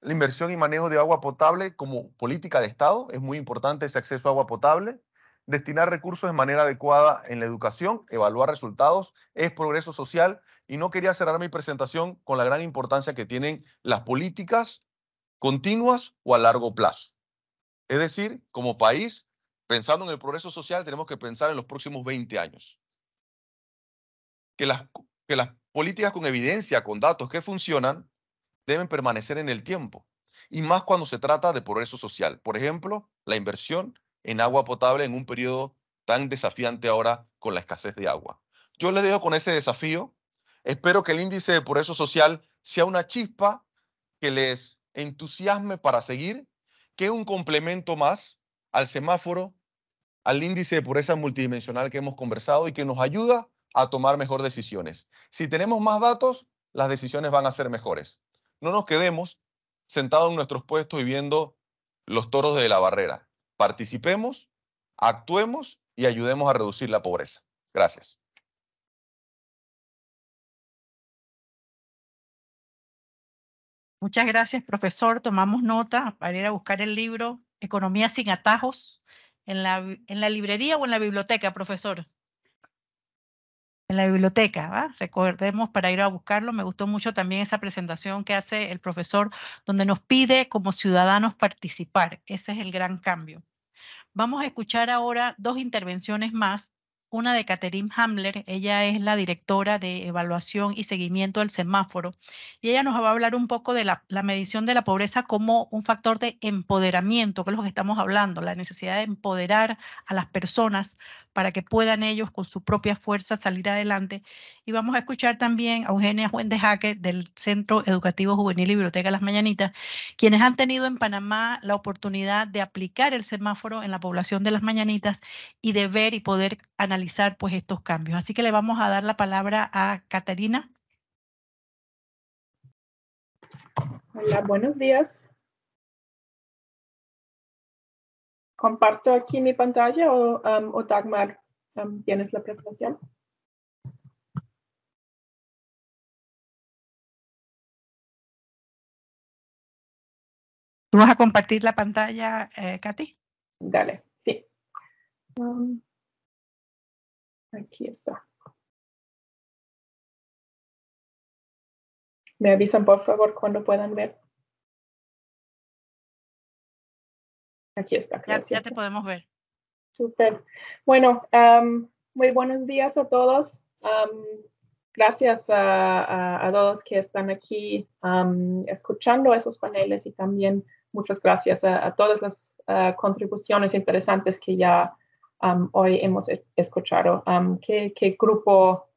La inversión y manejo de agua potable como política de Estado, es muy importante ese acceso a agua potable. Destinar recursos de manera adecuada en la educación, evaluar resultados, es progreso social. Y no quería cerrar mi presentación con la gran importancia que tienen las políticas continuas o a largo plazo. Es decir, como país pensando en el progreso social, tenemos que pensar en los próximos 20 años. Que las, políticas con evidencia, con datos que funcionan, deben permanecer en el tiempo. Y más cuando se trata de progreso social. Por ejemplo, la inversión en agua potable en un periodo tan desafiante ahora con la escasez de agua. Yo les dejo con ese desafío. Espero que el índice de progreso social sea una chispa que les entusiasme para seguir, que un complemento más al semáforo, al índice de pureza multidimensional que hemos conversado y que nos ayuda a tomar mejor decisiones. Si tenemos más datos, las decisiones van a ser mejores. No nos quedemos sentados en nuestros puestos y viendo los toros de la barrera. Participemos, actuemos y ayudemos a reducir la pobreza. Gracias. Muchas gracias, profesor. Tomamos nota para ir a buscar el libro Economía sin atajos, en la, en la librería o en la biblioteca, profesor. En la biblioteca, ¿va? recordemos para ir a buscarlo. Me gustó mucho también esa presentación que hace el profesor, donde nos pide como ciudadanos participar. Ese es el gran cambio. Vamos a escuchar ahora dos intervenciones más una de Catherine Hamler. Ella es la directora de evaluación y seguimiento del semáforo. Y ella nos va a hablar un poco de la, la, medición de la pobreza como un factor de empoderamiento, que es lo que estamos hablando, la necesidad de empoderar a las personas para que puedan ellos con su propia fuerza salir adelante. Y vamos a escuchar también a Eugenia Jaque del Centro Educativo Juvenil y Biblioteca Las Mañanitas, quienes han tenido en Panamá la oportunidad de aplicar el semáforo en la población de Las Mañanitas y de ver y poder analizar pues estos cambios. Así que le vamos a dar la palabra a Catalina Hola, buenos días. comparto aquí mi pantalla o, um, Dagmar, um, ¿tienes la presentación? ¿Tú vas a compartir la pantalla, eh, Katy? Dale, sí. Um, aquí está. Me avisan, por favor, cuando puedan ver. Aquí está. Ya, ya, te podemos ver. Súper. Bueno, muy buenos días a todos. gracias a, todos que están aquí escuchando esos paneles y también muchas gracias a, todas las contribuciones interesantes que ya hoy hemos e, escuchado. Qué, grupo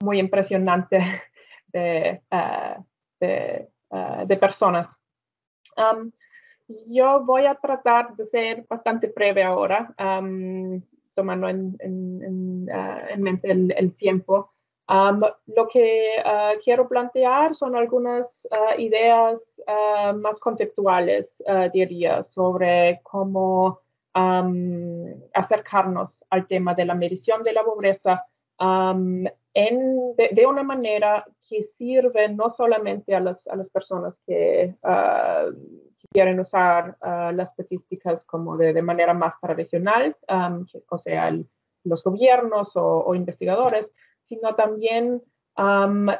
muy impresionante (laughs) de, ah, de, ah, de personas. Yo voy a tratar de ser bastante breve ahora, tomando en, en, ah, en, mente el, el tiempo. lo que ah, quiero plantear son algunas ah, ideas más conceptuales, diría, sobre cómo acercarnos al tema de la medición de la pobreza de, de una manera que sirve no solamente a las, a las personas que quieren usar ah, las estadísticas como de, manera más tradicional, o sea, los gobiernos o, investigadores, sino también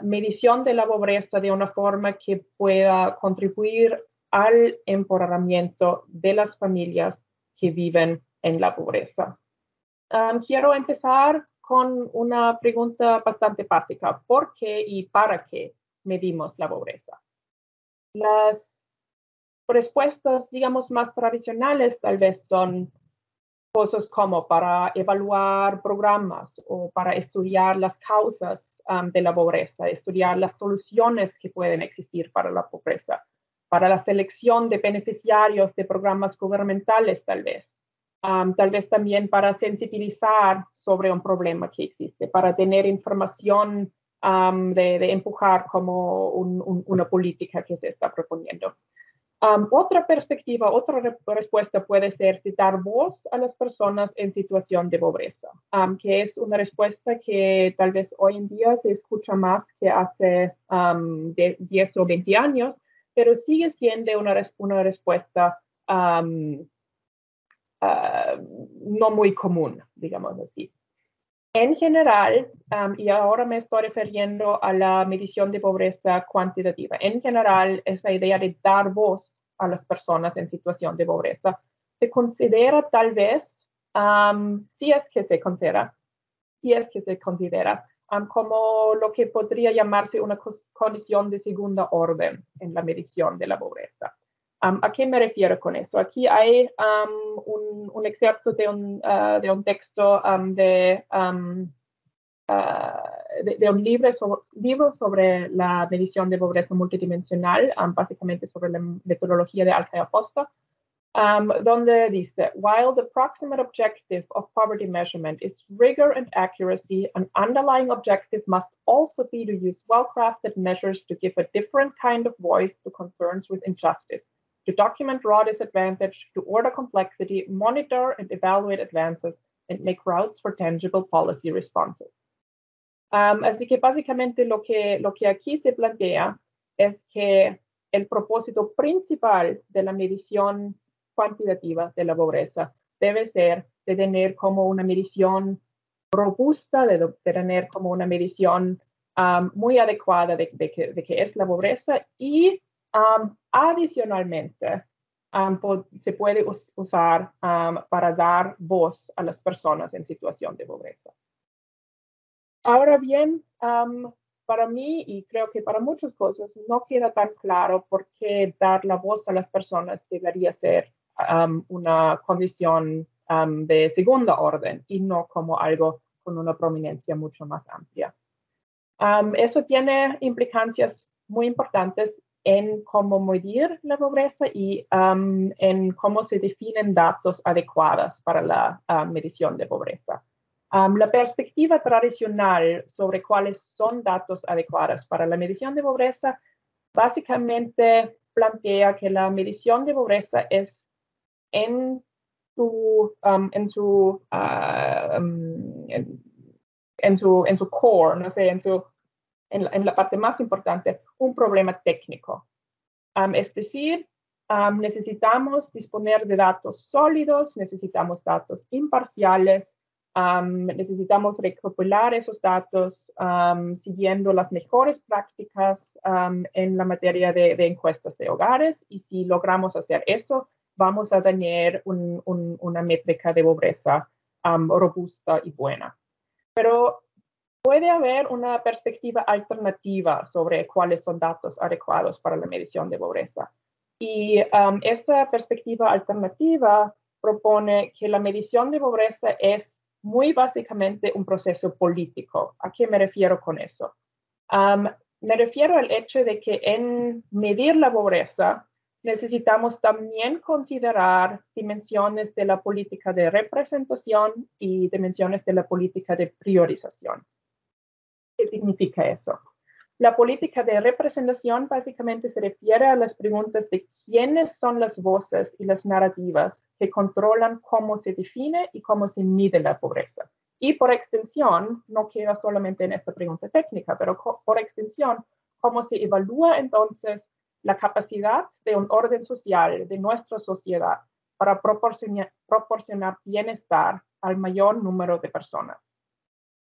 medición de la pobreza de una forma que pueda contribuir al empoderamiento de las familias que viven en la pobreza. quiero empezar con una pregunta bastante básica. ¿Por qué y para qué medimos la pobreza? Las respuestas, digamos, más tradicionales tal vez son cosas como para evaluar programas o para estudiar las causas um, de la pobreza, estudiar las soluciones que pueden existir para la pobreza, para la selección de beneficiarios de programas gubernamentales tal vez, um, tal vez también para sensibilizar sobre un problema que existe, para tener información um, de, empujar como una política que se está proponiendo otra perspectiva, otra respuesta puede ser citar voz a las personas en situación de pobreza, que es una respuesta que tal vez hoy en día se escucha más que hace de 10 o 20 años, pero sigue siendo una, una respuesta ah, no muy común, digamos así. En general, y ahora me estoy refiriendo a la medición de pobreza cuantitativa, en general, esa idea de dar voz a las personas en situación de pobreza se considera tal vez, si es que se considera, si es que se considera, como lo que podría llamarse una condición de segunda orden en la medición de la pobreza. Um, ¿A qué me refiero con eso? Aquí hay um, un, un, de un, uh, de un texto um, de, uh, de, de, un libro sobre, libro sobre la medición de pobreza multidimensional, básicamente sobre la metodología de Alfa y Aposta, donde dice, while the proximate objective of poverty measurement is rigor and accuracy, an underlying objective must also be to use well-crafted measures to give a different kind of voice to concerns with injustice. to document raw disadvantage, to order complexity, monitor and evaluate advances, and make routes for tangible policy responses. Um, así que básicamente lo que, lo que aquí se plantea es que el propósito principal de la medición cuantitativa de la pobreza debe ser de tener como una medición robusta, de, tener como una medición um, muy adecuada de, qué de, que, es la pobreza y adicionalmente, se puede usar para dar voz a las personas en situación de pobreza. Ahora bien, para mí y creo que para muchas cosas no queda tan claro por qué dar la voz a las personas debería ser una condición de segunda orden y no como algo con una prominencia mucho más amplia. eso tiene implicancias muy importantes en cómo medir la pobreza y um, en cómo se definen datos adecuados para la uh, medición de pobreza. Um, la perspectiva tradicional sobre cuáles son datos adecuados para la medición de pobreza básicamente plantea que la medición de pobreza es en su, um, en su, uh, en, en, su, en su core, no sé, en su en la, parte más importante, un problema técnico. es decir, necesitamos disponer de datos sólidos, necesitamos datos imparciales, necesitamos recopilar esos datos siguiendo las mejores prácticas en la materia de, encuestas de hogares y si logramos hacer eso, vamos a tener una métrica de pobreza robusta y buena. Pero puede haber una perspectiva alternativa sobre cuáles son datos adecuados para la medición de pobreza. Y um, esa perspectiva alternativa propone que la medición de pobreza es muy básicamente un proceso político. ¿A qué me refiero con eso? Um, me refiero al hecho de que en medir la pobreza necesitamos también considerar dimensiones de la política de representación y dimensiones de la política de priorización. ¿Qué significa eso? La política de representación básicamente se refiere a las preguntas de quiénes son las voces y las narrativas que controlan cómo se define y cómo se mide la pobreza. Y por extensión, no queda solamente en esta pregunta técnica, pero por extensión, cómo se evalúa entonces la capacidad de un orden social, de nuestra sociedad, para proporcionar, proporcionar bienestar al mayor número de personas.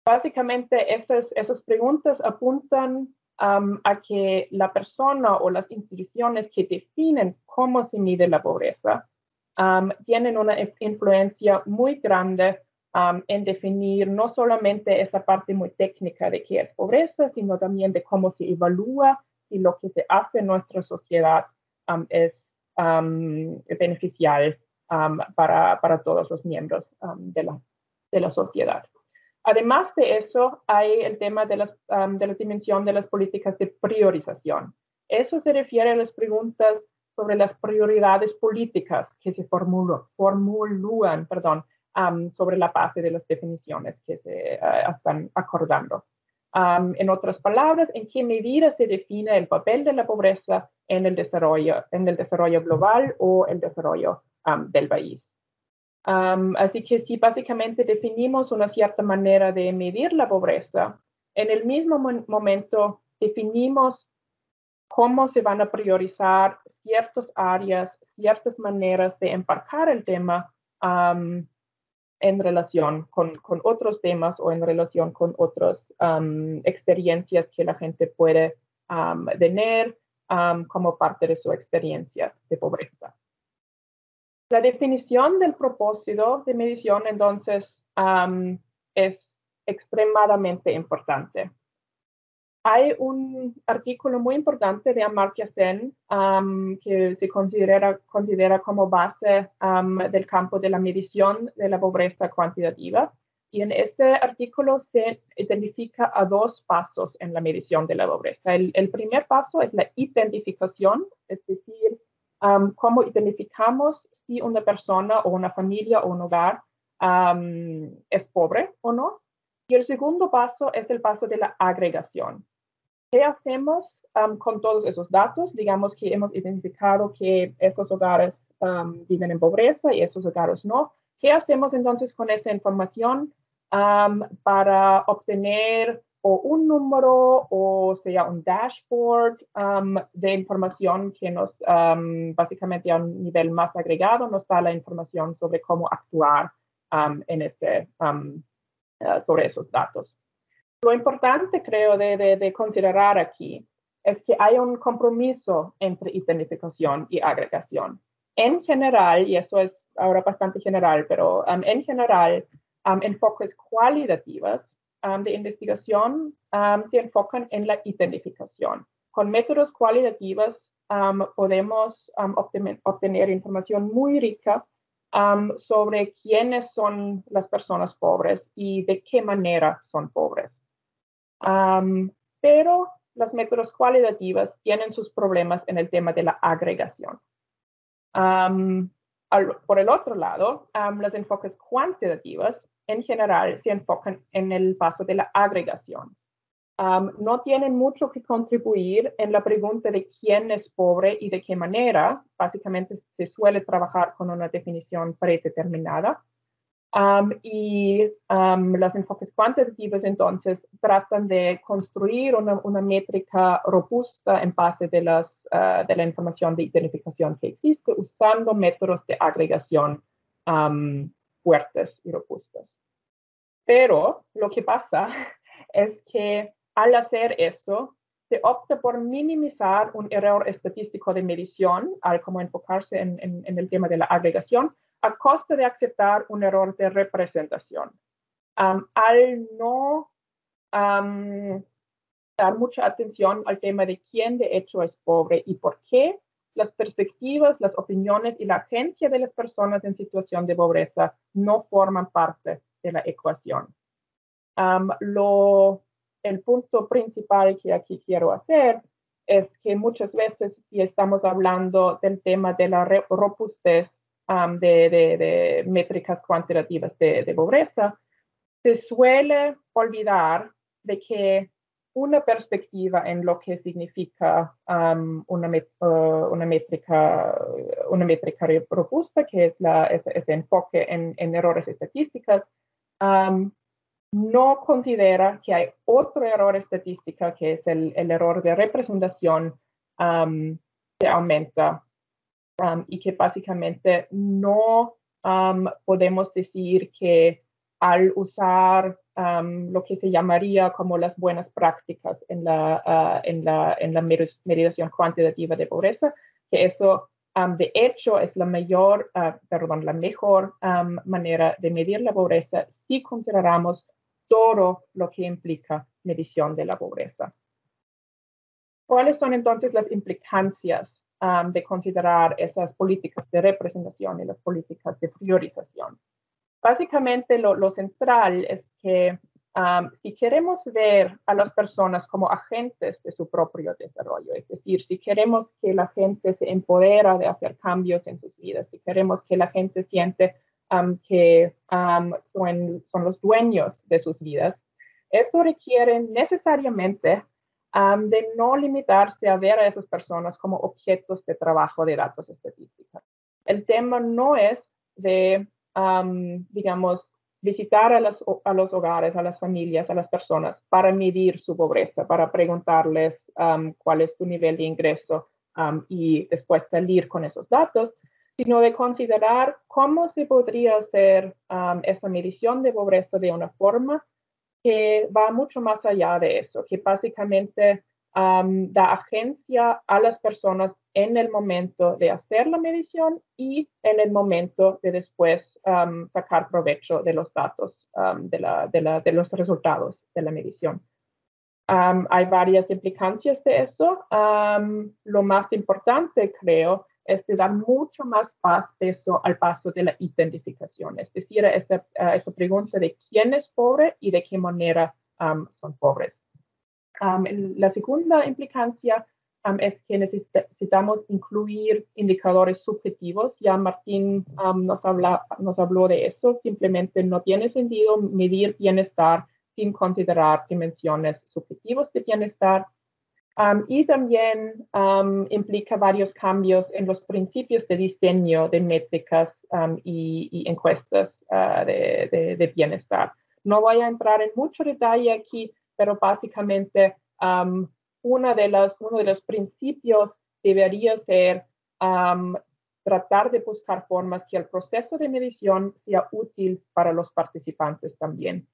Básicamente esas, preguntas apuntan a que la persona o las instituciones que definen cómo se mide la pobreza tienen una influencia muy grande en definir no solamente esa parte muy técnica de qué es pobreza, sino también de cómo se evalúa y lo que se hace en nuestra sociedad es beneficial para, todos los miembros de la sociedad. Además de eso, hay el tema de, la dimensión de las políticas de priorización. Eso se refiere a las preguntas sobre las prioridades políticas que se formulan sobre la base de las definiciones que se eh, están acordando. en otras palabras, en qué medida se define el papel de la pobreza en el desarrollo, en el desarrollo global o el desarrollo del país así que si básicamente definimos una cierta manera de medir la pobreza, en el mismo momento definimos cómo se van a priorizar ciertas áreas, ciertas maneras de embarcar el tema en relación con, otros temas o en relación con otras experiencias que la gente puede tener como parte de su experiencia de pobreza. La definición del propósito de medición entonces es extremadamente importante. Hay un artículo muy importante de Amartya Sen que se considera, considera como base del campo de la medición de la pobreza cuantitativa. Y en ese artículo se identifica a dos pasos en la medición de la pobreza. El, el primer paso es la identificación, es decir, cómo identificamos si una persona o una familia o un hogar es pobre o no. Y el segundo paso es el paso de la agregación. ¿Qué hacemos con todos esos datos? Digamos que hemos identificado que esos hogares viven en pobreza y esos hogares no. ¿Qué hacemos entonces con esa información para obtener o un número o sea un dashboard um, de información que nos um, básicamente a un nivel más agregado nos da la información sobre cómo actuar um, en este, sobre esos datos. Lo importante creo de, considerar aquí es que hay un compromiso entre identificación y agregación. En general, y eso es ahora bastante general, pero en general, enfoques focos cualitativas, Um, de investigación um, se enfocan en la identificación. Con métodos cualitativos um, podemos obtener, información muy rica sobre quiénes son las personas pobres y de qué manera son pobres. pero las métodos cualitativos tienen sus problemas en el tema de la agregación. por el otro lado, los enfoques cuantitativos en general se enfocan en el paso de la agregación. Um, no tienen mucho que contribuir en la pregunta de quién es pobre y de qué manera. Básicamente se suele trabajar con una definición predeterminada. Um, y um, los enfoques cuantitativos entonces tratan de construir una, métrica robusta en base de, las, uh, la información de identificación que existe usando métodos de agregación fuertes y robustas. Pero lo que pasa (laughs) es que al hacer eso, se opta por minimizar un error estadístico de medición, al como enfocarse en, el tema de la agregación, a costa de aceptar un error de representación. al no dar mucha atención al tema de quién de hecho es pobre y por qué, las perspectivas, las opiniones y la agencia de las personas en situación de pobreza no forman parte de la ecuación. el punto principal que aquí quiero hacer es que muchas veces si estamos hablando del tema de la robustez de, métricas cuantitativas de pobreza, se suele olvidar de que una perspectiva en lo que significa eh, una, métrica, una métrica robusta, que es la, ese, enfoque en, errores estadísticas, no considera que hay otro error estadístico, que es el, error de representación que aumenta y que básicamente no podemos decir que al usar lo que se llamaría como las buenas prácticas en la, uh, en la, en la cuantitativa de pobreza, que eso de hecho es la mayor, ah, perdón, la mejor manera de medir la pobreza si consideramos todo lo que implica medición de la pobreza. ¿Cuáles son entonces las implicancias de considerar esas políticas de representación y las políticas de priorización? básicamente lo, central es que si queremos ver a las personas como agentes de su propio desarrollo, es decir, si queremos que la gente se empodera de hacer cambios en sus vidas, si queremos que la gente siente que son, son, los dueños de sus vidas, eso requiere necesariamente de no limitarse a ver a esas personas como objetos de trabajo de datos estadísticos. El tema no es de digamos, visitar a, los hogares, a las familias, a las personas, para medir su pobreza, para preguntarles cuál es tu nivel de ingreso y después salir con esos datos, sino de considerar cómo se podría hacer esa medición de pobreza de una forma que va mucho más allá de eso, que básicamente da agencia a las personas en el momento de hacer la medición y en el momento de después sacar provecho de los datos, de, los resultados de la medición. hay varias implicancias de eso. lo más importante, creo, es que dar mucho más peso al paso de la identificación, es decir, esa esta pregunta de quién es pobre y de qué manera son pobres la segunda implicancia es que necesitamos incluir indicadores subjetivos. Ya Martín nos, nos habló de eso. Simplemente no tiene sentido medir bienestar sin considerar dimensiones subjetivas de bienestar. y también implica varios cambios en los principios de diseño de métricas y, encuestas ah, de bienestar. No voy a entrar en mucho detalle aquí, pero básicamente una de las, uno de los principios debería ser tratar de buscar formas que el proceso de medición sea útil para los participantes también.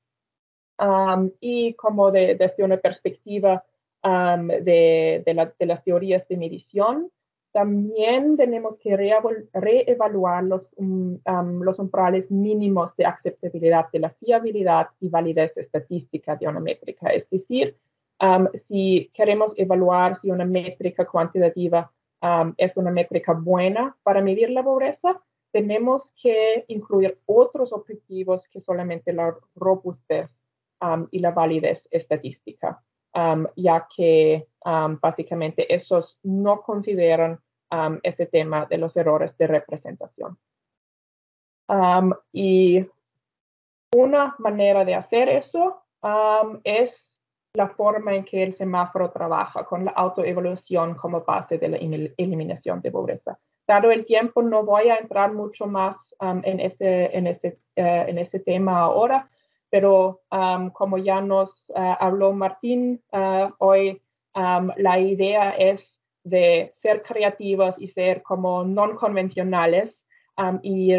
y como desde una perspectiva de, de las teorías de medición, también tenemos que reevaluar um, los, umbrales mínimos de aceptabilidad de la fiabilidad y validez estadística de una métrica. Es decir, si queremos evaluar si una métrica cuantitativa es una métrica buena para medir la pobreza, tenemos que incluir otros objetivos que solamente la robustez y la validez estadística. Um, ya que um, básicamente esos no consideran um, ese tema de los errores de representación. y una manera de hacer eso es la forma en que el semáforo trabaja con la autoevolución como base de la eliminación de pobreza. Dado el tiempo, no voy a entrar mucho más en, ese, en, ese, eh, en ese tema ahora, pero como ya nos ah, habló Martín, ah, hoy la idea es de ser creativos y ser como no convencionales y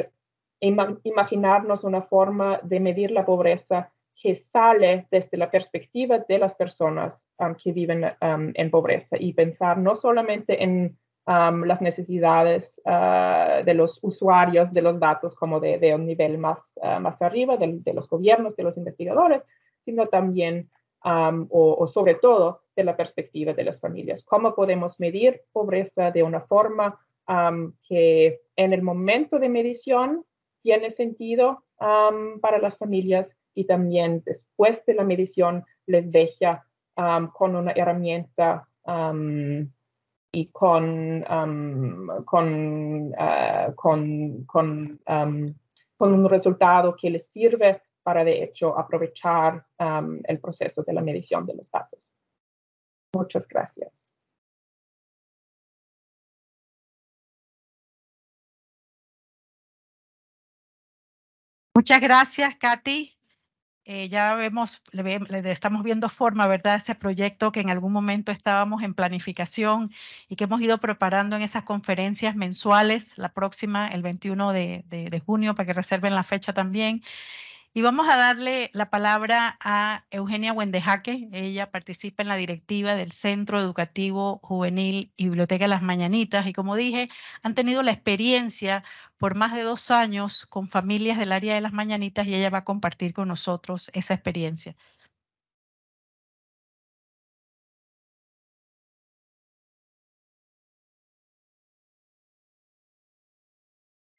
imaginarnos una forma de medir la pobreza que sale desde la perspectiva de las personas que viven en pobreza y pensar no solamente en las necesidades ah, de los usuarios de los datos como de, un nivel más, ah, más arriba, de, los gobiernos, de los investigadores, sino también o, sobre todo de la perspectiva de las familias. ¿Cómo podemos medir pobreza de una forma que en el momento de medición tiene sentido para las familias y también después de la medición les deja con una herramienta? y con, con, eh, con, un resultado que les sirve para, de hecho, aprovechar el proceso de la medición de los datos. Muchas gracias. Muchas gracias, Katy. Eh, ya vemos, le, estamos viendo forma, ¿verdad? Ese proyecto que en algún momento estábamos en planificación y que hemos ido preparando en esas conferencias mensuales, la próxima, el 21 de junio, para que reserven la fecha también. Y vamos a darle la palabra a Eugenia Wendejaque. Ella participa en la directiva del Centro Educativo Juvenil y Biblioteca Las Mañanitas. Y como dije, han tenido la experiencia por más de dos años con familias del área de Las Mañanitas y ella va a compartir con nosotros esa experiencia.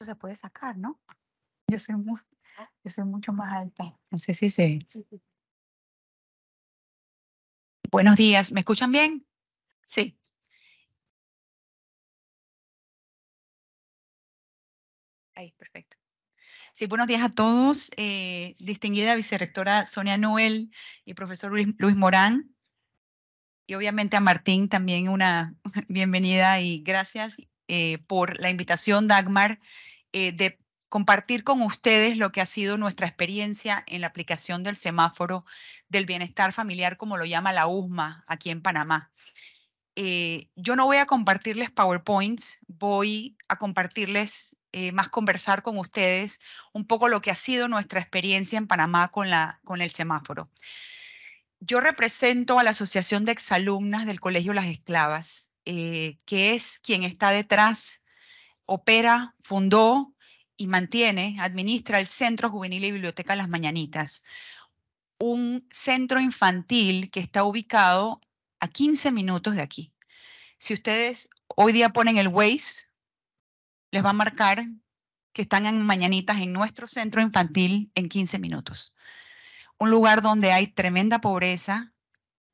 se puede sacar, ¿no? Ah. Yo soy, mucho más alta. No sé si se... Buenos días, ¿me escuchan bien? Sí. Ahí, perfecto. Sí, buenos días a todos. Eh, distinguida vicerectora Sonia Noel y profesor Luis, Morán. Y obviamente a Martín también una (laughs) bienvenida y gracias eh, por la invitación, Dagmar, eh, de compartir con ustedes lo que ha sido nuestra experiencia en la aplicación del semáforo del bienestar familiar, como lo llama la USMA aquí en Panamá. Eh, yo no voy a compartirles PowerPoints, voy a compartirles eh, más conversar con ustedes un poco lo que ha sido nuestra experiencia en Panamá con, la, con el semáforo. Yo represento a la Asociación de Exalumnas del Colegio Las Esclavas, eh, que es quien está detrás, opera, fundó y mantiene, administra el Centro Juvenil y Biblioteca Las Mañanitas, un centro infantil que está ubicado a 15 minutos de aquí. Si ustedes hoy día ponen el Waze, les va a marcar que están en Mañanitas en nuestro centro infantil en 15 minutos. Un lugar donde hay tremenda pobreza,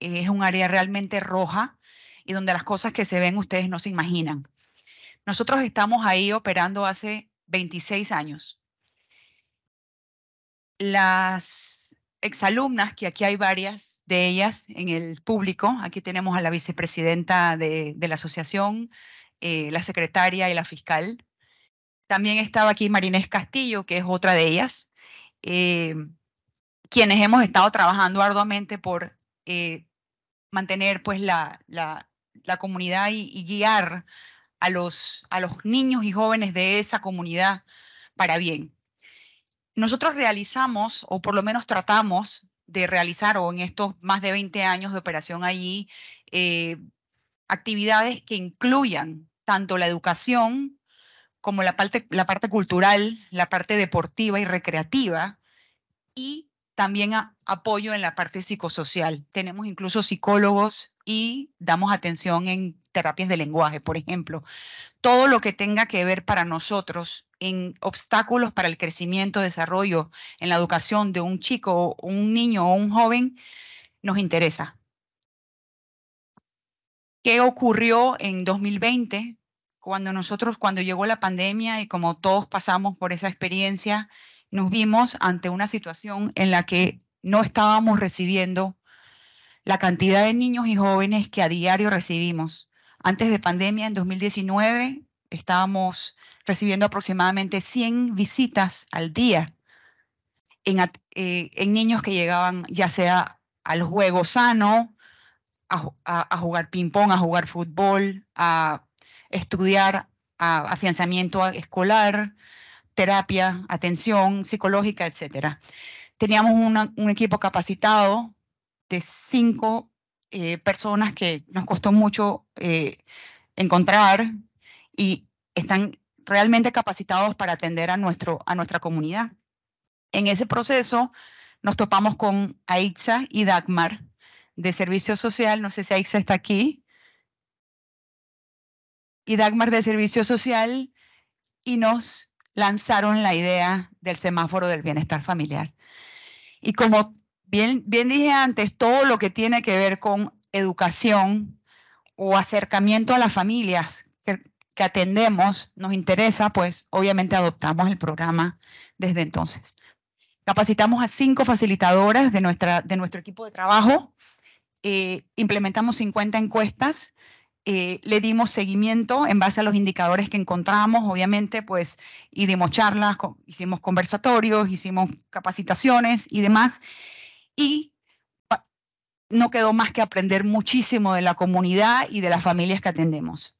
eh, es un área realmente roja y donde las cosas que se ven ustedes no se imaginan. Nosotros estamos ahí operando hace 26 años. Las exalumnas, que aquí hay varias de ellas en el público, aquí tenemos a la vicepresidenta de, la asociación, eh, la secretaria y la fiscal. También estaba aquí Marinés Castillo, que es otra de ellas, eh, quienes hemos estado trabajando arduamente por eh, mantener pues la, la, comunidad y guiar a los, a los niños y jóvenes de esa comunidad para bien. Nosotros realizamos, o por lo menos tratamos de realizar, o en estos más de 20 años de operación allí, eh, actividades que incluyan tanto la educación como la parte, la parte cultural, la parte deportiva y recreativa, y también apoyo en la parte psicosocial. Tenemos incluso psicólogos y damos atención en terapias de lenguaje, por ejemplo. Todo lo que tenga que ver para nosotros en obstáculos para el crecimiento, desarrollo, en la educación de un chico, un niño o un joven, nos interesa. ¿Qué ocurrió en 2020 cuando nosotros, cuando llegó la pandemia y como todos pasamos por esa experiencia, nos vimos ante una situación en la que no estábamos recibiendo la cantidad de niños y jóvenes que a diario recibimos. Antes de pandemia, en 2019, estábamos recibiendo aproximadamente 100 visitas al día eh, en, niños que llegaban ya sea al juego sano, a, jugar ping-pong, a jugar fútbol, a estudiar, a afianzamiento escolar, terapia, atención psicológica, etc. Teníamos un equipo capacitado de cinco eh, personas que nos costó mucho eh, encontrar y están realmente capacitados para atender a, nuestro, a nuestra comunidad. En ese proceso nos topamos con Aixa y Dagmar de Servicio Social. No sé si Aixa está aquí. Y Dagmar de Servicio Social y nos lanzaron la idea del semáforo del bienestar familiar. Y como Bien, bien dije antes, todo lo que tiene que ver con educación o acercamiento a las familias que, atendemos nos interesa, pues obviamente adoptamos el programa desde entonces. Capacitamos a cinco facilitadoras de, nuestra, de nuestro equipo de trabajo, eh, implementamos 50 encuestas, eh, le dimos seguimiento en base a los indicadores que encontramos, obviamente, pues, y dimos charlas, hicimos conversatorios, hicimos capacitaciones y demás y no quedó más que aprender muchísimo de la comunidad y de las familias que atendemos.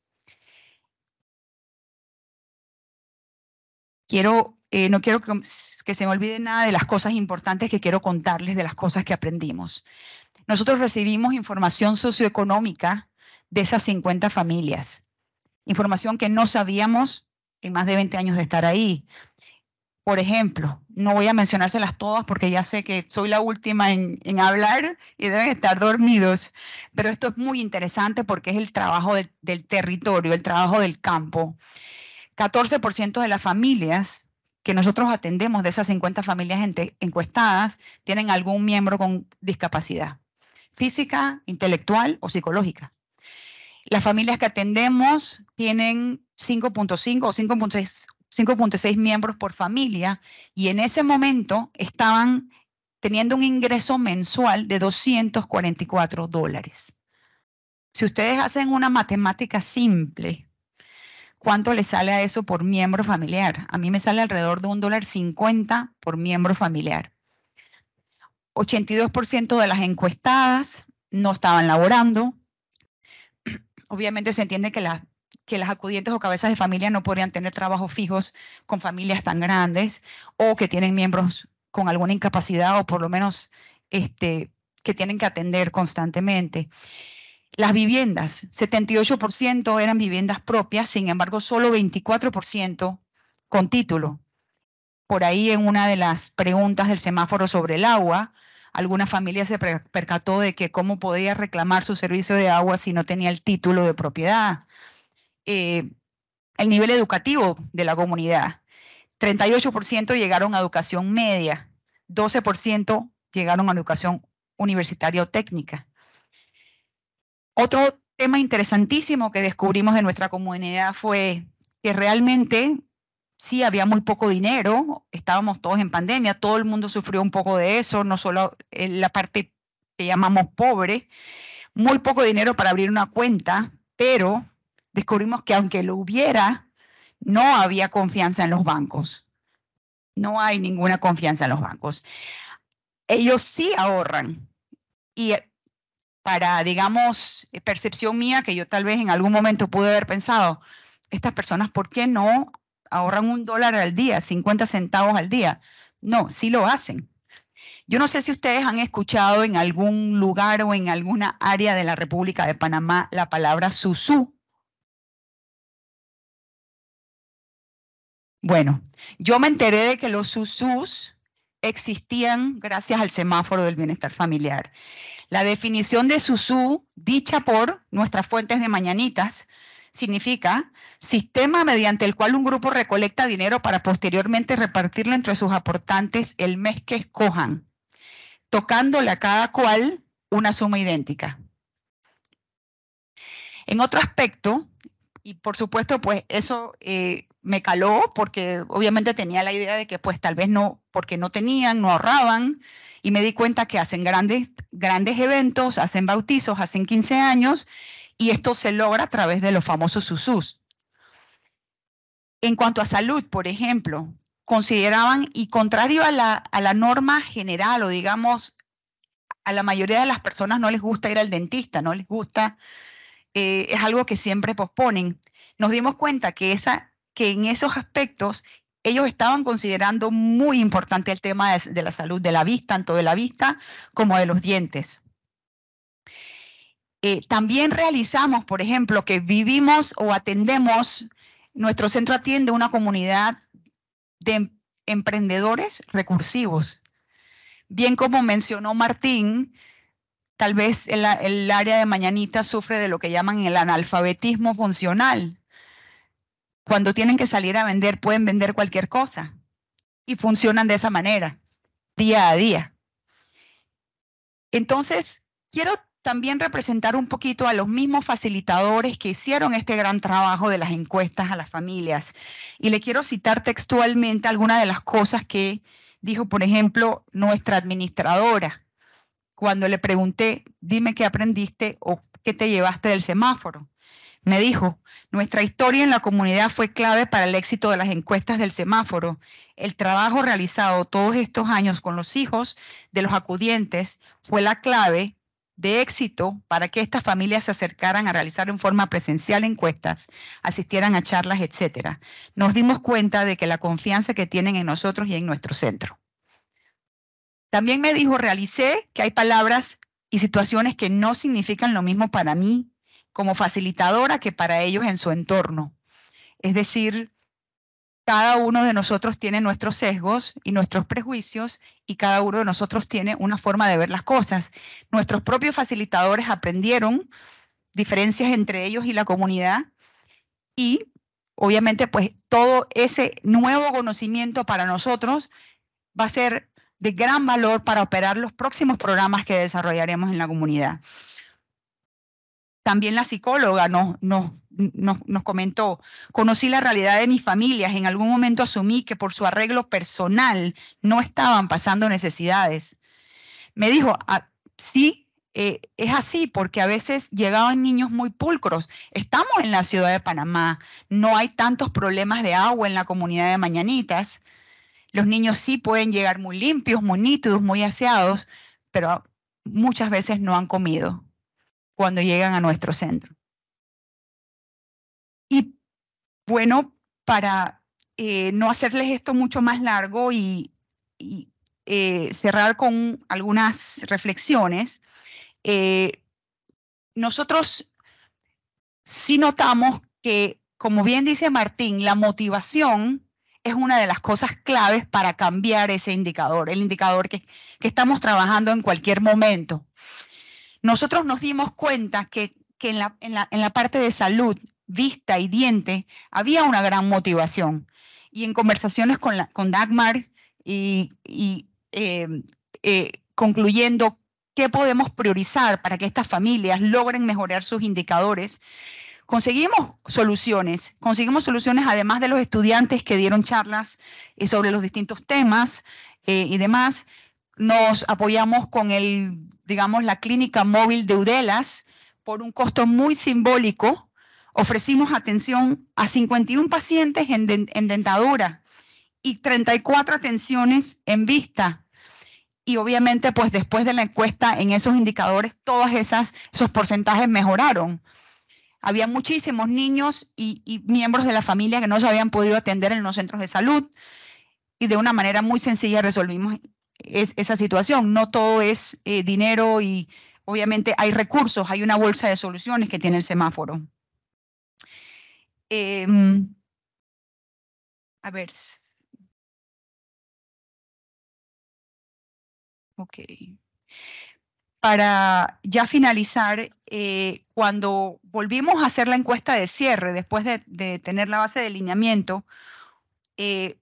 Quiero, eh, no quiero que, se me olvide nada de las cosas importantes que quiero contarles de las cosas que aprendimos. Nosotros recibimos información socioeconómica de esas 50 familias, información que no sabíamos en más de 20 años de estar ahí, por ejemplo, no voy a mencionárselas todas porque ya sé que soy la última en, hablar y deben estar dormidos, pero esto es muy interesante porque es el trabajo del territorio, el trabajo del campo. 14% de las familias que nosotros atendemos, de esas 50 familias encuestadas, tienen algún miembro con discapacidad física, intelectual o psicológica. Las familias que atendemos tienen 5.5 o 5.6 5.6 miembros por familia y en ese momento estaban teniendo un ingreso mensual de 244 dólares. Si ustedes hacen una matemática simple, ¿cuánto le sale a eso por miembro familiar? A mí me sale alrededor de un dólar 50 por miembro familiar. 82% de las encuestadas no estaban laborando. Obviamente se entiende que la que las acudientes o cabezas de familia no podrían tener trabajos fijos con familias tan grandes o que tienen miembros con alguna incapacidad o por lo menos este, que tienen que atender constantemente. Las viviendas, 78% eran viviendas propias, sin embargo, solo 24% con título. Por ahí en una de las preguntas del semáforo sobre el agua, alguna familia se percató de que cómo podía reclamar su servicio de agua si no tenía el título de propiedad. Eh, el nivel educativo de la comunidad. 38% llegaron a educación media, 12% llegaron a educación universitaria o técnica. Otro tema interesantísimo que descubrimos en nuestra comunidad fue que realmente sí había muy poco dinero, estábamos todos en pandemia, todo el mundo sufrió un poco de eso, no solo eh, la parte que llamamos pobre, muy poco dinero para abrir una cuenta, pero descubrimos que aunque lo hubiera, no había confianza en los bancos. No hay ninguna confianza en los bancos. Ellos sí ahorran. Y eh, para, digamos, eh, percepción mía, que yo tal vez en algún momento pude haber pensado, estas personas, ¿por qué no ahorran un dólar al día, 50 centavos al día? No, sí lo hacen. Yo no sé si ustedes han escuchado en algún lugar o en alguna área de la República de Panamá la palabra susú. Bueno, yo me enteré de que los SUSUS existían gracias al semáforo del bienestar familiar. La definición de SUSU, dicha por nuestras fuentes de mañanitas, significa sistema mediante el cual un grupo recolecta dinero para posteriormente repartirlo entre sus aportantes el mes que escojan, tocándole a cada cual una suma idéntica. En otro aspecto, y por supuesto, pues eso eh, me caló porque obviamente tenía la idea de que pues tal vez no, porque no tenían, no ahorraban, y me di cuenta que hacen grandes, grandes eventos, hacen bautizos, hacen 15 años, y esto se logra a través de los famosos susus. En cuanto a salud, por ejemplo, consideraban, y contrario a la, a la norma general, o digamos, a la mayoría de las personas no les gusta ir al dentista, no les gusta, eh, es algo que siempre posponen. Nos dimos cuenta que esa que en esos aspectos ellos estaban considerando muy importante el tema de, la salud de la vista, tanto de la vista como de los dientes. Eh, también realizamos, por ejemplo, que vivimos o atendemos, nuestro centro atiende una comunidad de em, emprendedores recursivos. Bien como mencionó Martín, tal vez el área de Mañanita sufre de lo que llaman el analfabetismo funcional cuando tienen que salir a vender, pueden vender cualquier cosa y funcionan de esa manera, día a día. Entonces, quiero también representar un poquito a los mismos facilitadores que hicieron este gran trabajo de las encuestas a las familias. Y le quiero citar textualmente algunas de las cosas que dijo, por ejemplo, nuestra administradora, cuando le pregunté, dime qué aprendiste o qué te llevaste del semáforo. Me dijo, nuestra historia en la comunidad fue clave para el éxito de las encuestas del semáforo. El trabajo realizado todos estos años con los hijos de los acudientes fue la clave de éxito para que estas familias se acercaran a realizar en forma presencial encuestas, asistieran a charlas, etcétera. Nos dimos cuenta de que la confianza que tienen en nosotros y en nuestro centro. También me dijo, realicé que hay palabras y situaciones que no significan lo mismo para mí como facilitadora que para ellos en su entorno. Es decir, cada uno de nosotros tiene nuestros sesgos y nuestros prejuicios y cada uno de nosotros tiene una forma de ver las cosas. Nuestros propios facilitadores aprendieron diferencias entre ellos y la comunidad y obviamente pues todo ese nuevo conocimiento para nosotros va a ser de gran valor para operar los próximos programas que desarrollaremos en la comunidad. También la psicóloga nos, comentó, conocí la realidad de mis familias, en algún momento asumí que por su arreglo personal no estaban pasando necesidades. Me dijo, ah, sí, eh, es así, porque a veces llegaban niños muy pulcros. Estamos en la ciudad de Panamá, no hay tantos problemas de agua en la comunidad de Mañanitas. Los niños sí pueden llegar muy limpios, muy nítidos, muy aseados, pero muchas veces no han comido cuando llegan a nuestro centro. Y bueno, para eh, no hacerles esto mucho más largo y, eh, cerrar con algunas reflexiones, eh, nosotros sí notamos que, como bien dice Martín, la motivación es una de las cosas claves para cambiar ese indicador, el indicador que estamos trabajando en cualquier momento. Nosotros nos dimos cuenta que, en, la, parte de salud, vista y diente, había una gran motivación. Y en conversaciones con, Dagmar y, em, eh, concluyendo qué podemos priorizar para que estas familias logren mejorar sus indicadores, conseguimos soluciones. Conseguimos soluciones además de los estudiantes que dieron charlas eh, sobre los distintos temas eh, y demás. Nos apoyamos con el digamos, la clínica móvil de Udelas por un costo muy simbólico. Ofrecimos atención a 51 pacientes en, dentadura y 34 atenciones en vista. Y obviamente, pues después de la encuesta en esos indicadores, todos esas, esos porcentajes mejoraron. Había muchísimos niños y, y miembros de la familia que no se habían podido atender en los centros de salud y de una manera muy sencilla resolvimos es esa situación. No todo es eh, dinero y obviamente hay recursos, hay una bolsa de soluciones que tiene el semáforo. Em, a ver. Ok. Para ya finalizar, eh, cuando volvimos a hacer la encuesta de cierre, después de, tener la base de alineamiento, eh,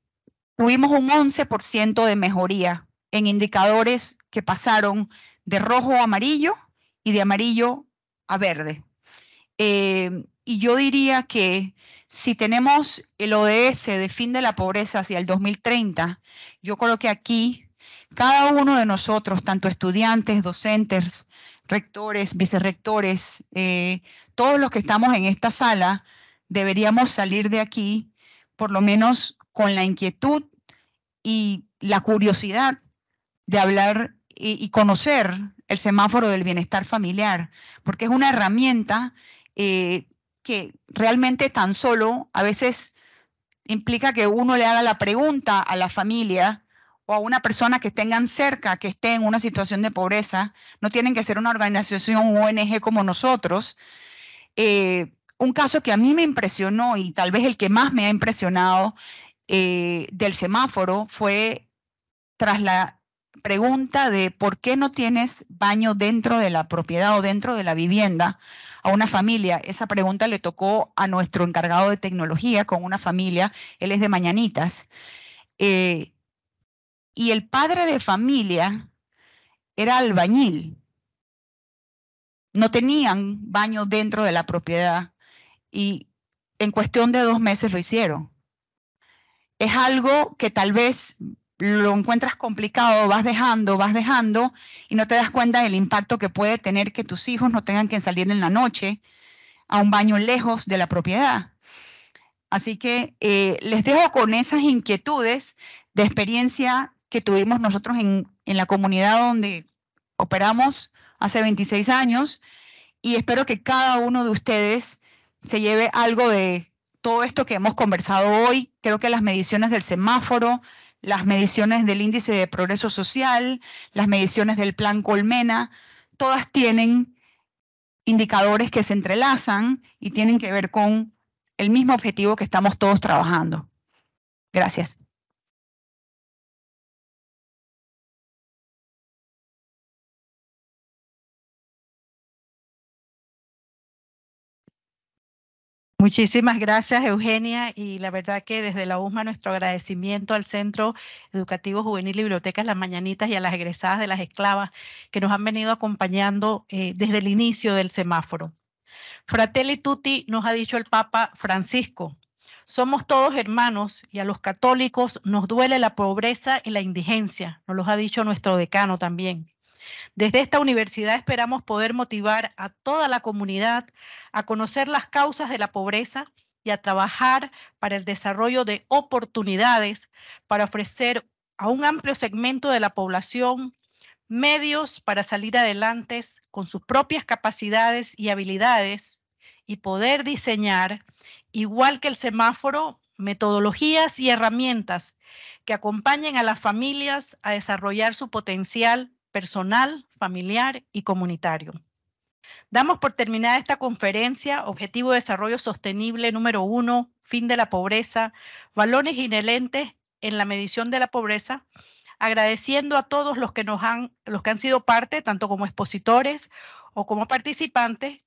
tuvimos un 11% de mejoría en indicadores que pasaron de rojo a amarillo y de amarillo a verde. Eh, y yo diría que si tenemos el ODS de fin de la pobreza hacia el 2030, yo creo que aquí cada uno de nosotros, tanto estudiantes, docentes, rectores, vicerrectores, eh, todos los que estamos en esta sala, deberíamos salir de aquí por lo menos con la inquietud y la curiosidad de hablar y, conocer el semáforo del bienestar familiar, porque es una herramienta eh, que realmente tan solo a veces implica que uno le haga la pregunta a la familia o a una persona que tengan cerca, que esté en una situación de pobreza, no tienen que ser una organización ONG como nosotros. Eh, un caso que a mí me impresionó y tal vez el que más me ha impresionado eh, del semáforo fue tras la pregunta de por qué no tienes baño dentro de la propiedad o dentro de la vivienda a una familia. Esa pregunta le tocó a nuestro encargado de tecnología con una familia, él es de Mañanitas. Eh, y el padre de familia era albañil. No tenían baño dentro de la propiedad y en cuestión de dos meses lo hicieron. Es algo que tal vez lo encuentras complicado, vas dejando, vas dejando y no te das cuenta del impacto que puede tener que tus hijos no tengan que salir en la noche a un baño lejos de la propiedad. Así que eh, les dejo con esas inquietudes de experiencia que tuvimos nosotros en, en la comunidad donde operamos hace 26 años y espero que cada uno de ustedes se lleve algo de todo esto que hemos conversado hoy. Creo que las mediciones del semáforo, las mediciones del índice de progreso social, las mediciones del plan Colmena, todas tienen indicadores que se entrelazan y tienen que ver con el mismo objetivo que estamos todos trabajando. Gracias. Muchísimas gracias, Eugenia. Y la verdad que desde la UMA nuestro agradecimiento al Centro Educativo Juvenil y Bibliotecas Las Mañanitas y a las egresadas de las esclavas que nos han venido acompañando eh, desde el inicio del semáforo. Fratelli Tutti nos ha dicho el Papa Francisco. Somos todos hermanos y a los católicos nos duele la pobreza y la indigencia, nos lo ha dicho nuestro decano también. Desde esta universidad esperamos poder motivar a toda la comunidad a conocer las causas de la pobreza y a trabajar para el desarrollo de oportunidades para ofrecer a un amplio segmento de la población medios para salir adelante con sus propias capacidades y habilidades y poder diseñar, igual que el semáforo, metodologías y herramientas que acompañen a las familias a desarrollar su potencial personal, familiar y comunitario. Damos por terminada esta conferencia, Objetivo de Desarrollo Sostenible número uno, Fin de la Pobreza, balones inherentes en la medición de la pobreza, agradeciendo a todos los que, nos han, los que han sido parte, tanto como expositores o como participantes,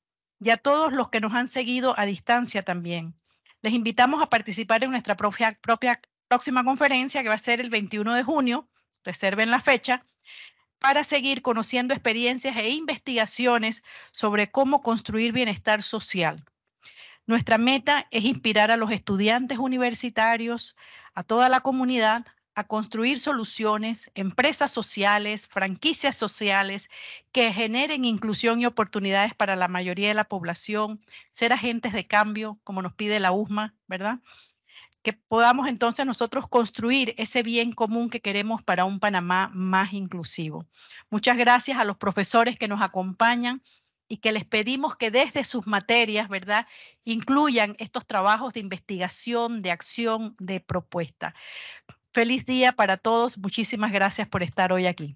y a todos los que nos han seguido a distancia también. Les invitamos a participar en nuestra propia, propia próxima conferencia, que va a ser el 21 de junio, reserven la fecha, para seguir conociendo experiencias e investigaciones sobre cómo construir bienestar social. Nuestra meta es inspirar a los estudiantes universitarios, a toda la comunidad, a construir soluciones, empresas sociales, franquicias sociales que generen inclusión y oportunidades para la mayoría de la población, ser agentes de cambio, como nos pide la USMA, ¿verdad? que podamos entonces nosotros construir ese bien común que queremos para un Panamá más inclusivo. Muchas gracias a los profesores que nos acompañan y que les pedimos que desde sus materias, ¿verdad?, incluyan estos trabajos de investigación, de acción, de propuesta. Feliz día para todos. Muchísimas gracias por estar hoy aquí.